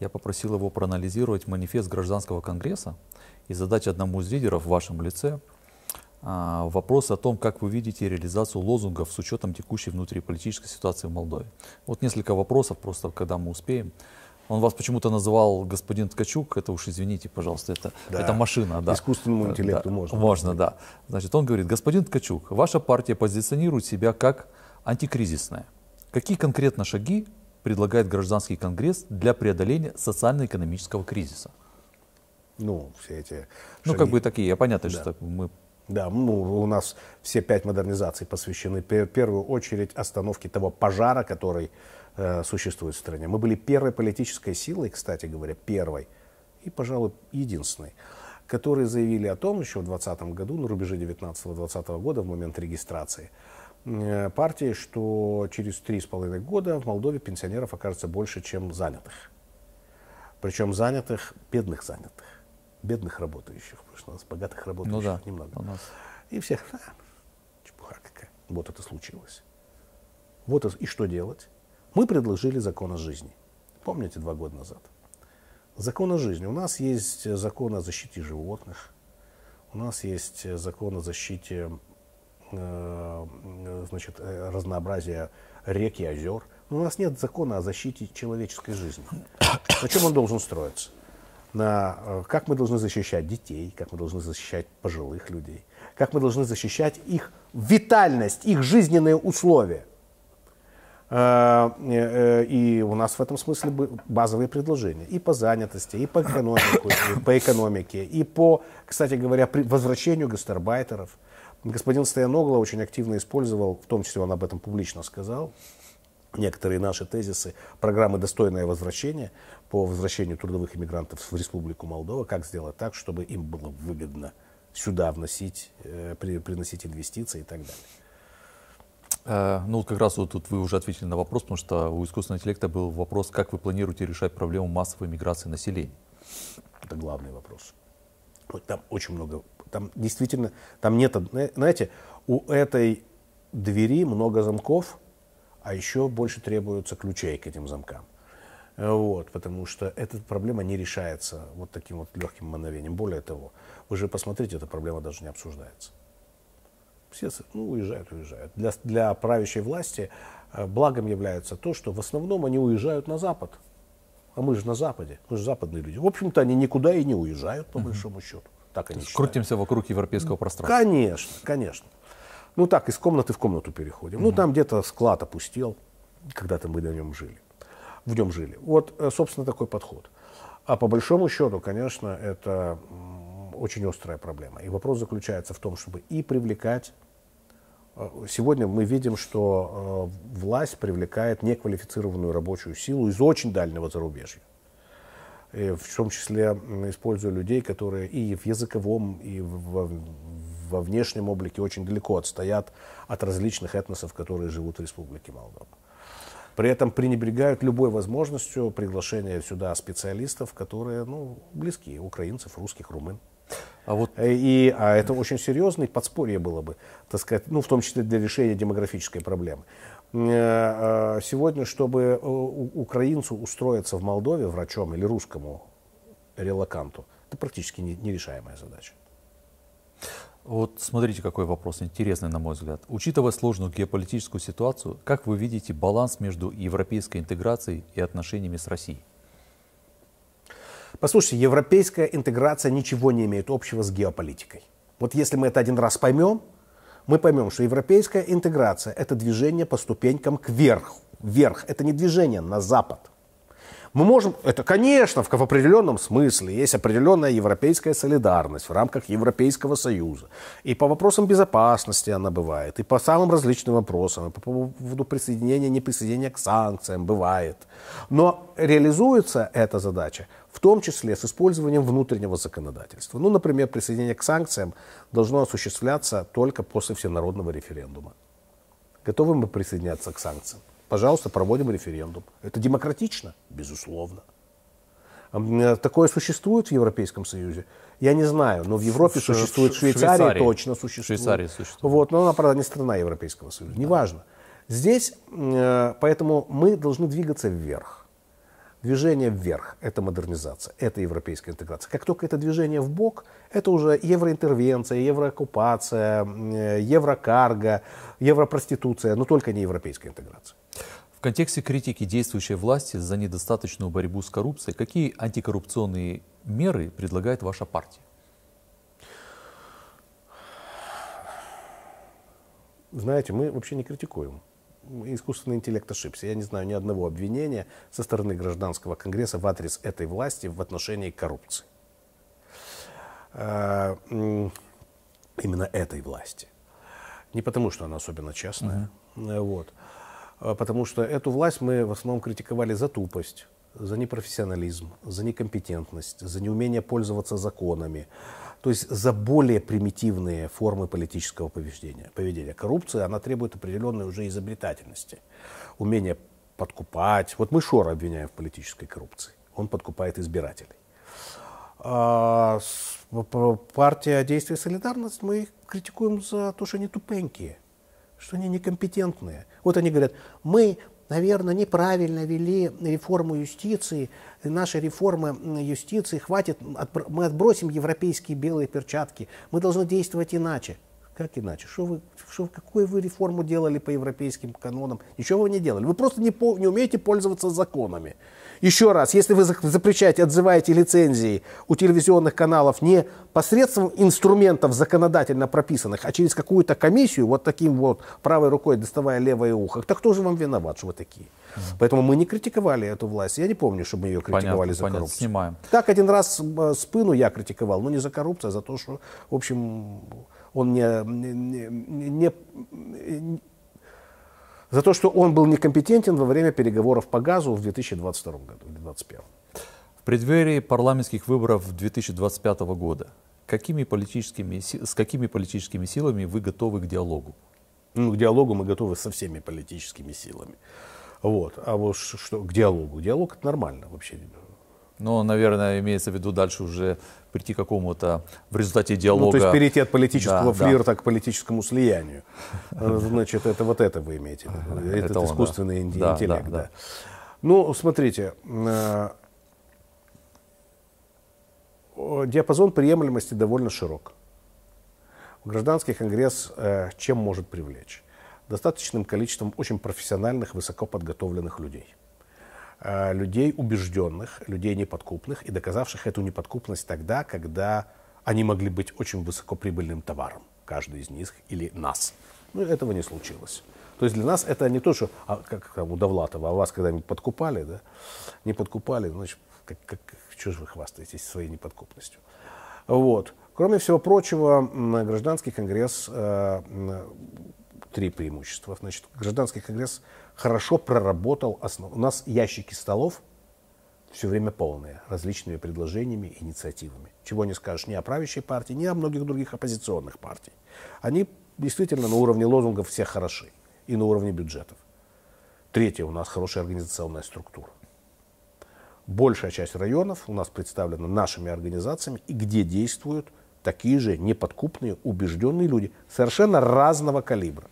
Я попросил его проанализировать манифест гражданского конгресса и задать одному из лидеров в вашем лице э, вопрос о том, как вы видите реализацию лозунгов с учетом текущей внутриполитической ситуации в Молдове. Вот несколько вопросов, просто когда мы успеем. Он вас почему-то называл господин Ткачук, это уж извините, пожалуйста, это, да. это машина. Да. Искусственному э, интеллекту да. можно. Можно, да. Значит, он говорит, господин Ткачук, ваша партия позиционирует себя как антикризисная. Какие конкретно шаги предлагает гражданский конгресс для преодоления социально-экономического кризиса? Ну, все эти... Шаги. Ну, как бы такие, Я понятно, да. что мы да, ну, у нас все пять модернизаций посвящены в первую очередь остановке того пожара, который Э, существует в стране. Мы были первой политической силой, кстати говоря, первой и, пожалуй, единственной, которые заявили о том еще в 2020 году, на рубеже 19-20 года, в момент регистрации э, партии, что через 3,5 года в Молдове пенсионеров окажется больше, чем занятых. Причем занятых, бедных занятых, бедных работающих, потому что у нас богатых работающих ну да, немного. У нас. И всех, а, чепуха какая. Вот это случилось. Вот и что делать? Мы предложили закон о жизни. Помните, два года назад? Закон о жизни. У нас есть закон о защите животных, у нас есть закон о защите э, значит, э, разнообразия рек и озер. Но у нас нет закона о защите человеческой жизни. На чем он должен строиться? На э, как мы должны защищать детей, как мы должны защищать пожилых людей, как мы должны защищать их витальность, их жизненные условия – Э, э, э, и у нас в этом смысле базовые предложения и по занятости, и по экономике, и по, экономике, и по кстати говоря, возвращению гастарбайтеров. Господин Стояногло очень активно использовал, в том числе он об этом публично сказал, некоторые наши тезисы программы «Достойное возвращение» по возвращению трудовых иммигрантов в Республику Молдова, как сделать так, чтобы им было выгодно сюда вносить, приносить инвестиции и так далее. Э, ну, вот как раз вот тут вы уже ответили на вопрос, потому что у искусственного интеллекта был вопрос, как вы планируете решать проблему массовой миграции населения. Это главный вопрос. Там очень много, там действительно, там нет, знаете, у этой двери много замков, а еще больше требуются ключей к этим замкам. Э, вот, потому что эта проблема не решается вот таким вот легким мановением. Более того, вы же посмотрите, эта проблема даже не обсуждается все ну, уезжают, уезжают. Для, для правящей власти э, благом является то, что в основном они уезжают на Запад. А мы же на Западе, мы же западные люди. В общем-то, они никуда и не уезжают, по большому счету. Так они Крутимся вокруг европейского пространства. Конечно, конечно. Ну так, из комнаты в комнату переходим. Ну там где-то склад опустел, когда-то мы на нем жили. В нем жили. Вот, э, собственно, такой подход. А по большому счету, конечно, это очень острая проблема. И вопрос заключается в том, чтобы и привлекать сегодня мы видим, что э, власть привлекает неквалифицированную рабочую силу из очень дальнего зарубежья. И в том числе используя людей, которые и в языковом, и во, во внешнем облике очень далеко отстоят от различных этносов, которые живут в Республике Молдова. При этом пренебрегают любой возможностью приглашения сюда специалистов, которые ну, близкие украинцев, русских, румын. А вот... Э, и а это очень серьезное подспорье было бы, так сказать, ну, в том числе для решения демографической проблемы. Э, а сегодня, чтобы э, украинцу устроиться в Молдове врачом или русскому релаканту, это практически нерешаемая задача. Вот смотрите, какой вопрос интересный, на мой взгляд. Учитывая сложную геополитическую ситуацию, как вы видите баланс между европейской интеграцией и отношениями с Россией? Послушайте, европейская интеграция ничего не имеет общего с геополитикой. Вот если мы это один раз поймем, мы поймем, что европейская интеграция – это движение по ступенькам кверху. Вверх – это не движение на запад. Мы можем, это, конечно, в, в определенном смысле, есть определенная европейская солидарность в рамках Европейского Союза. И по вопросам безопасности она бывает, и по самым различным вопросам, и по поводу присоединения, неприсоединения к санкциям бывает. Но реализуется эта задача в том числе с использованием внутреннего законодательства. Ну, например, присоединение к санкциям должно осуществляться только после всенародного референдума. Готовы мы присоединяться к санкциям? Пожалуйста, проводим референдум. Это демократично? Безусловно. Э, такое существует в Европейском Союзе? Я не знаю, но в Европе Ш- существует, в Швейцарии, Швейцарии точно существует. Швейцария существует. Вот, но она, правда, не страна Европейского Союза, да. неважно. Здесь, э, поэтому мы должны двигаться вверх. Движение вверх – это модернизация, это европейская интеграция. Как только это движение в бок, это уже евроинтервенция, еврооккупация, э, еврокарго, европроституция, но только не европейская интеграция. В контексте критики действующей власти за недостаточную борьбу с коррупцией, какие антикоррупционные меры предлагает ваша партия? Знаете, мы вообще не критикуем искусственный интеллект ошибся. Я не знаю ни одного обвинения со стороны гражданского конгресса в адрес этой власти в отношении коррупции. А, именно этой власти. Не потому, что она особенно честная, uh-huh. Э, вот. А потому что эту власть мы в основном критиковали за тупость, за непрофессионализм, за некомпетентность, за неумение пользоваться законами, то есть за более примитивные формы политического поведения. поведения. Коррупция, она требует определенной уже изобретательности, умения подкупать. Вот мы Шора обвиняем в политической коррупции, он подкупает избирателей. А партия «Действие и солидарность» мы их критикуем за то, что они тупенькие, что они некомпетентные. Вот они говорят, мы наверное, неправильно вели реформу юстиции. Наша реформы юстиции хватит, мы отбросим европейские белые перчатки. Мы должны действовать иначе. Как иначе? Что вы, что, какую вы реформу делали по европейским канонам? Ничего вы не делали. Вы просто не, не умеете пользоваться законами. Еще раз, если вы запрещаете, отзываете лицензии у телевизионных каналов не посредством инструментов законодательно прописанных, а через какую-то комиссию, вот таким вот правой рукой доставая левое ухо, так кто же вам виноват, что вы такие? Mm. Поэтому мы не критиковали эту власть. Я не помню, чтобы мы ее критиковали понятно, за понятно, коррупцию. Снимаем. Так, один раз э, спину я критиковал, но не за коррупцию, а за то, что, в общем, он не, не, не, за то, что он был некомпетентен во время переговоров по газу в 2022 году, в 2021. В преддверии парламентских выборов 2025 года какими политическими, с какими политическими силами вы готовы к диалогу? Ну, к диалогу мы готовы со всеми политическими силами. Вот. А вот что, к диалогу. Диалог это нормально вообще. Ну, наверное, имеется в виду дальше уже прийти к какому-то в результате диалога. Ну, то есть перейти от политического да, флирта да. к политическому слиянию. Э, значит, это вот это вы имеете. Этот это искусственный да. интеллект. Да, да, да. Да. Ну, смотрите, э, диапазон приемлемости довольно широк. Гражданский конгресс э, чем может привлечь? Достаточным количеством очень профессиональных, высоко подготовленных людей Э, людей убежденных, людей неподкупных и доказавших эту неподкупность тогда, когда они могли быть очень высокоприбыльным товаром, каждый из них или нас. Но ну, этого не случилось. То есть для нас это не то, что а, как там, у Довлатова, а вас когда-нибудь подкупали, да? Не подкупали, ну, значит, как, как, что же вы хвастаетесь своей неподкупностью? Вот. Кроме всего прочего, гражданский конгресс, э, три преимущества. Значит, гражданский конгресс хорошо проработал основу. У нас ящики столов все время полные различными предложениями, инициативами. Чего не скажешь ни о правящей партии, ни о многих других оппозиционных партий. Они действительно на уровне лозунгов все хороши и на уровне бюджетов. Третье, у нас хорошая организационная структура. Большая часть районов у нас представлена нашими организациями, и где действуют такие же неподкупные, убежденные люди совершенно разного калибра.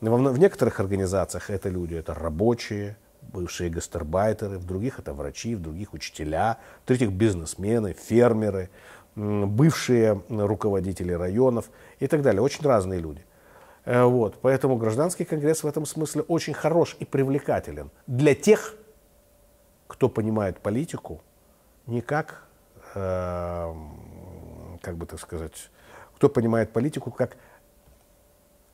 В некоторых организациях это люди, это рабочие, бывшие гастарбайтеры, в других это врачи, в других учителя, в третьих бизнесмены, фермеры, бывшие руководители районов и так далее. Очень разные люди. Э, вот. Поэтому гражданский конгресс в этом смысле очень хорош и привлекателен для тех, кто понимает политику не как, э, как бы так сказать, кто понимает политику как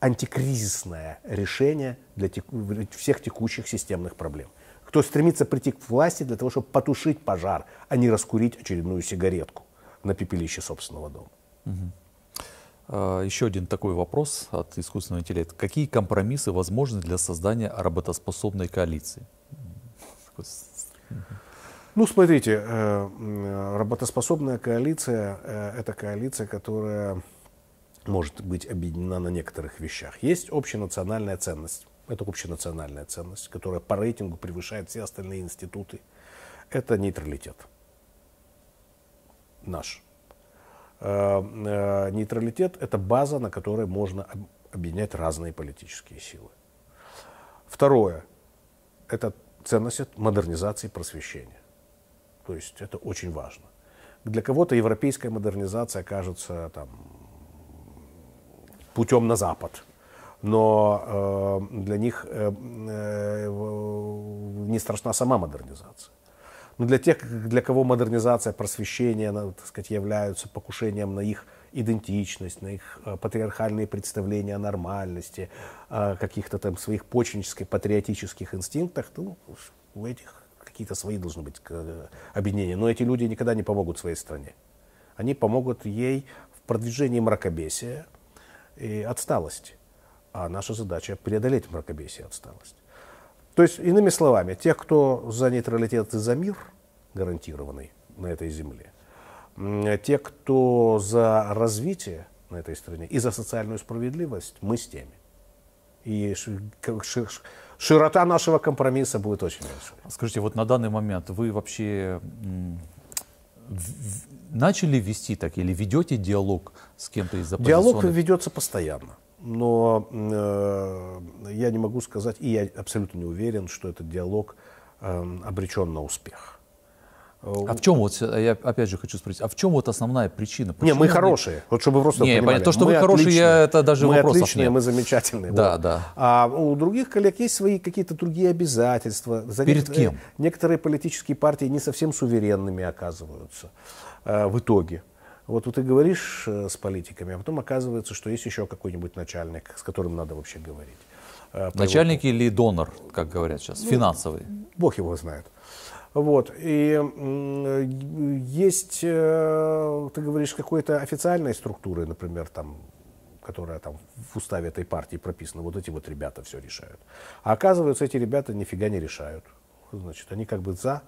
антикризисное решение для тек... всех текущих системных проблем. Кто стремится прийти к власти для того, чтобы потушить пожар, а не раскурить очередную сигаретку на пепелище собственного дома. А, еще один такой вопрос от искусственного интеллекта. Какие компромиссы возможны для создания работоспособной коалиции? Ну, смотрите, э, э, работоспособная коалиция э, – это коалиция, которая может быть объединена на некоторых вещах. Есть общенациональная ценность. Это общенациональная ценность, которая по рейтингу превышает все остальные институты. Это нейтралитет. Наш. Э, э, нейтралитет – это база, на которой можно объединять разные политические силы. Второе – это ценность модернизации и просвещения. То есть это очень важно. Для кого-то европейская модернизация кажется там, путем на Запад. Но э, для них э, э, не страшна сама модернизация. Но для тех, для кого модернизация, просвещение, так сказать, являются покушением на их идентичность, на их патриархальные представления о нормальности, о каких-то там своих почвенческих, патриотических инстинктах, ну, у этих какие-то свои должны быть объединения. Но эти люди никогда не помогут своей стране. Они помогут ей в продвижении мракобесия, и отсталости. А наша задача преодолеть мракобесие и отсталость. То есть, иными словами, те, кто за нейтралитет и за мир гарантированный на этой земле, те, кто за развитие на этой стране и за социальную справедливость, мы с теми. И широта нашего компромисса будет очень большой. Скажите, вот на данный момент вы вообще начали вести так или ведете диалог с кем-то из оппозиционных? Диалог ведется постоянно. Но э, я не могу сказать, и я абсолютно не уверен, что этот диалог э, обречен на успех. Э, а в чем вот, э, я опять же хочу спросить, а в чем вот основная причина? Почему не, мы хорошие, вот чтобы вы просто не, понимали. То, что мы вы хорошие, я, это даже мы вопрос отличные, нет. мы замечательные. Да, вот. да. А у других коллег есть свои какие-то другие обязательства. За Перед некоторые, кем? Некоторые политические партии не совсем суверенными оказываются э, в итоге. Вот, вот ты говоришь э, с политиками, а потом оказывается, что есть еще какой-нибудь начальник, с которым надо вообще говорить. Начальник его... или донор, как говорят сейчас, ну, финансовый? Бог его знает. Вот. И есть, э, ты говоришь, какой-то официальной структуры, например, там которая там в уставе этой партии прописана, вот эти вот ребята все решают. А оказывается, эти ребята нифига не решают. Значит, они как бы за,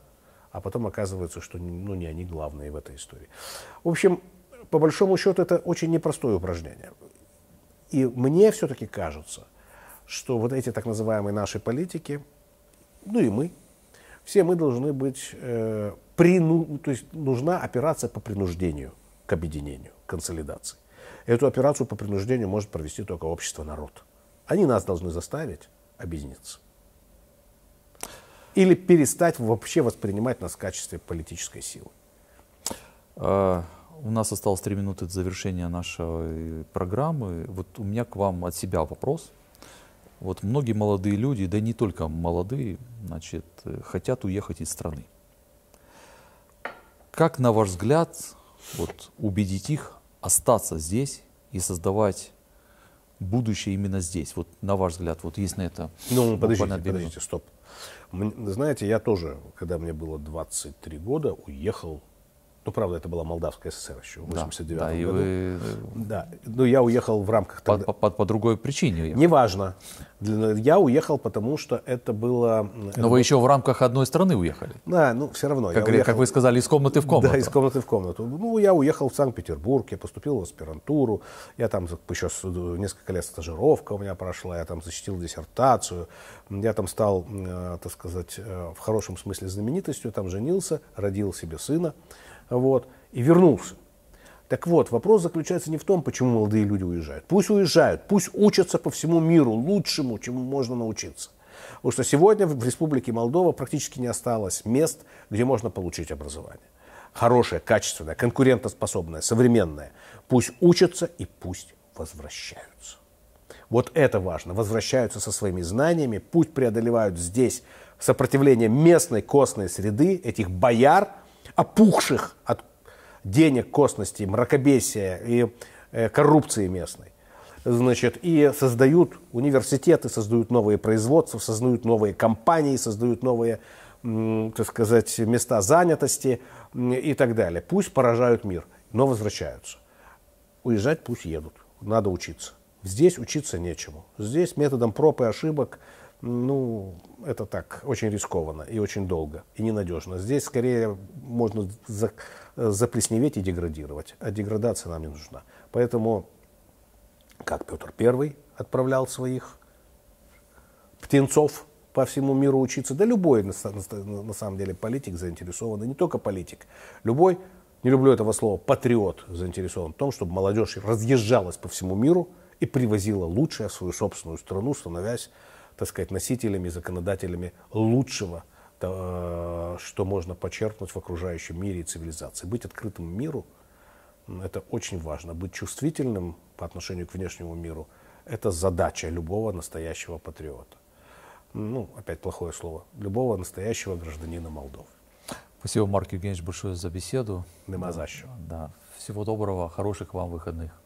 а потом оказывается, что ну, не они главные в этой истории. В общем, по большому счету, это очень непростое упражнение. И мне все-таки кажется, что вот эти так называемые наши политики, ну и мы, все мы должны быть, э, прину, то есть нужна операция по принуждению к объединению, к консолидации. Эту операцию по принуждению может провести только общество-народ. Они нас должны заставить объединиться. Или перестать вообще воспринимать нас в качестве политической силы. А, у нас осталось три минуты до завершения нашей программы. Вот у меня к вам от себя вопрос – вот многие молодые люди, да и не только молодые, значит, э, хотят уехать из страны. Как, на ваш взгляд, вот, убедить их остаться здесь и создавать будущее именно здесь? Вот на ваш взгляд, вот есть на это... Ну, подождите, подождите, стоп. Знаете, я тоже, когда мне было 23 года, уехал ну, правда, это была Молдавская ССР еще в 89 да, да, году. Вы... Да, но я уехал в рамках... По, тогда... по, по, по другой причине уехал. Неважно. Я уехал, потому что это было... Но это вы было... еще в рамках одной страны уехали. Да, ну все равно. Как, я уехал... как вы сказали, из комнаты в комнату. Да, из комнаты в комнату. Ну, я уехал в Санкт-Петербург, я поступил в аспирантуру, я там еще несколько лет стажировка у меня прошла, я там защитил диссертацию, я там стал, э, так сказать, э, в хорошем смысле знаменитостью, там женился, родил себе сына вот, и вернулся. Так вот, вопрос заключается не в том, почему молодые люди уезжают. Пусть уезжают, пусть учатся по всему миру лучшему, чему можно научиться. Потому что сегодня в Республике Молдова практически не осталось мест, где можно получить образование. Хорошее, качественное, конкурентоспособное, современное. Пусть учатся и пусть возвращаются. Вот это важно. Возвращаются со своими знаниями, пусть преодолевают здесь сопротивление местной костной среды, этих бояр – опухших от денег, косности, мракобесия и э, коррупции местной. Значит, и создают университеты, создают новые производства, создают новые компании, создают новые, м, так сказать, места занятости и так далее. Пусть поражают мир, но возвращаются. Уезжать пусть едут, надо учиться. Здесь учиться нечему. Здесь методом проб и ошибок – ну, это так, очень рискованно и очень долго, и ненадежно. Здесь скорее можно за, заплесневеть и деградировать, а деградация нам не нужна. Поэтому, как Петр Первый отправлял своих птенцов по всему миру учиться, да любой на, на, на самом деле политик заинтересован, и не только политик, любой, не люблю этого слова, патриот заинтересован в том, чтобы молодежь разъезжалась по всему миру и привозила лучшее в свою собственную страну, становясь так сказать, носителями, законодателями лучшего, что можно почерпнуть в окружающем мире и цивилизации. Быть открытым миру – это очень важно. Быть чувствительным по отношению к внешнему миру – это задача любого настоящего патриота. Ну, опять плохое слово. Любого настоящего гражданина Молдовы. Спасибо, Марк Евгеньевич, большое за беседу. Нема за что. Да. Всего доброго, хороших вам выходных.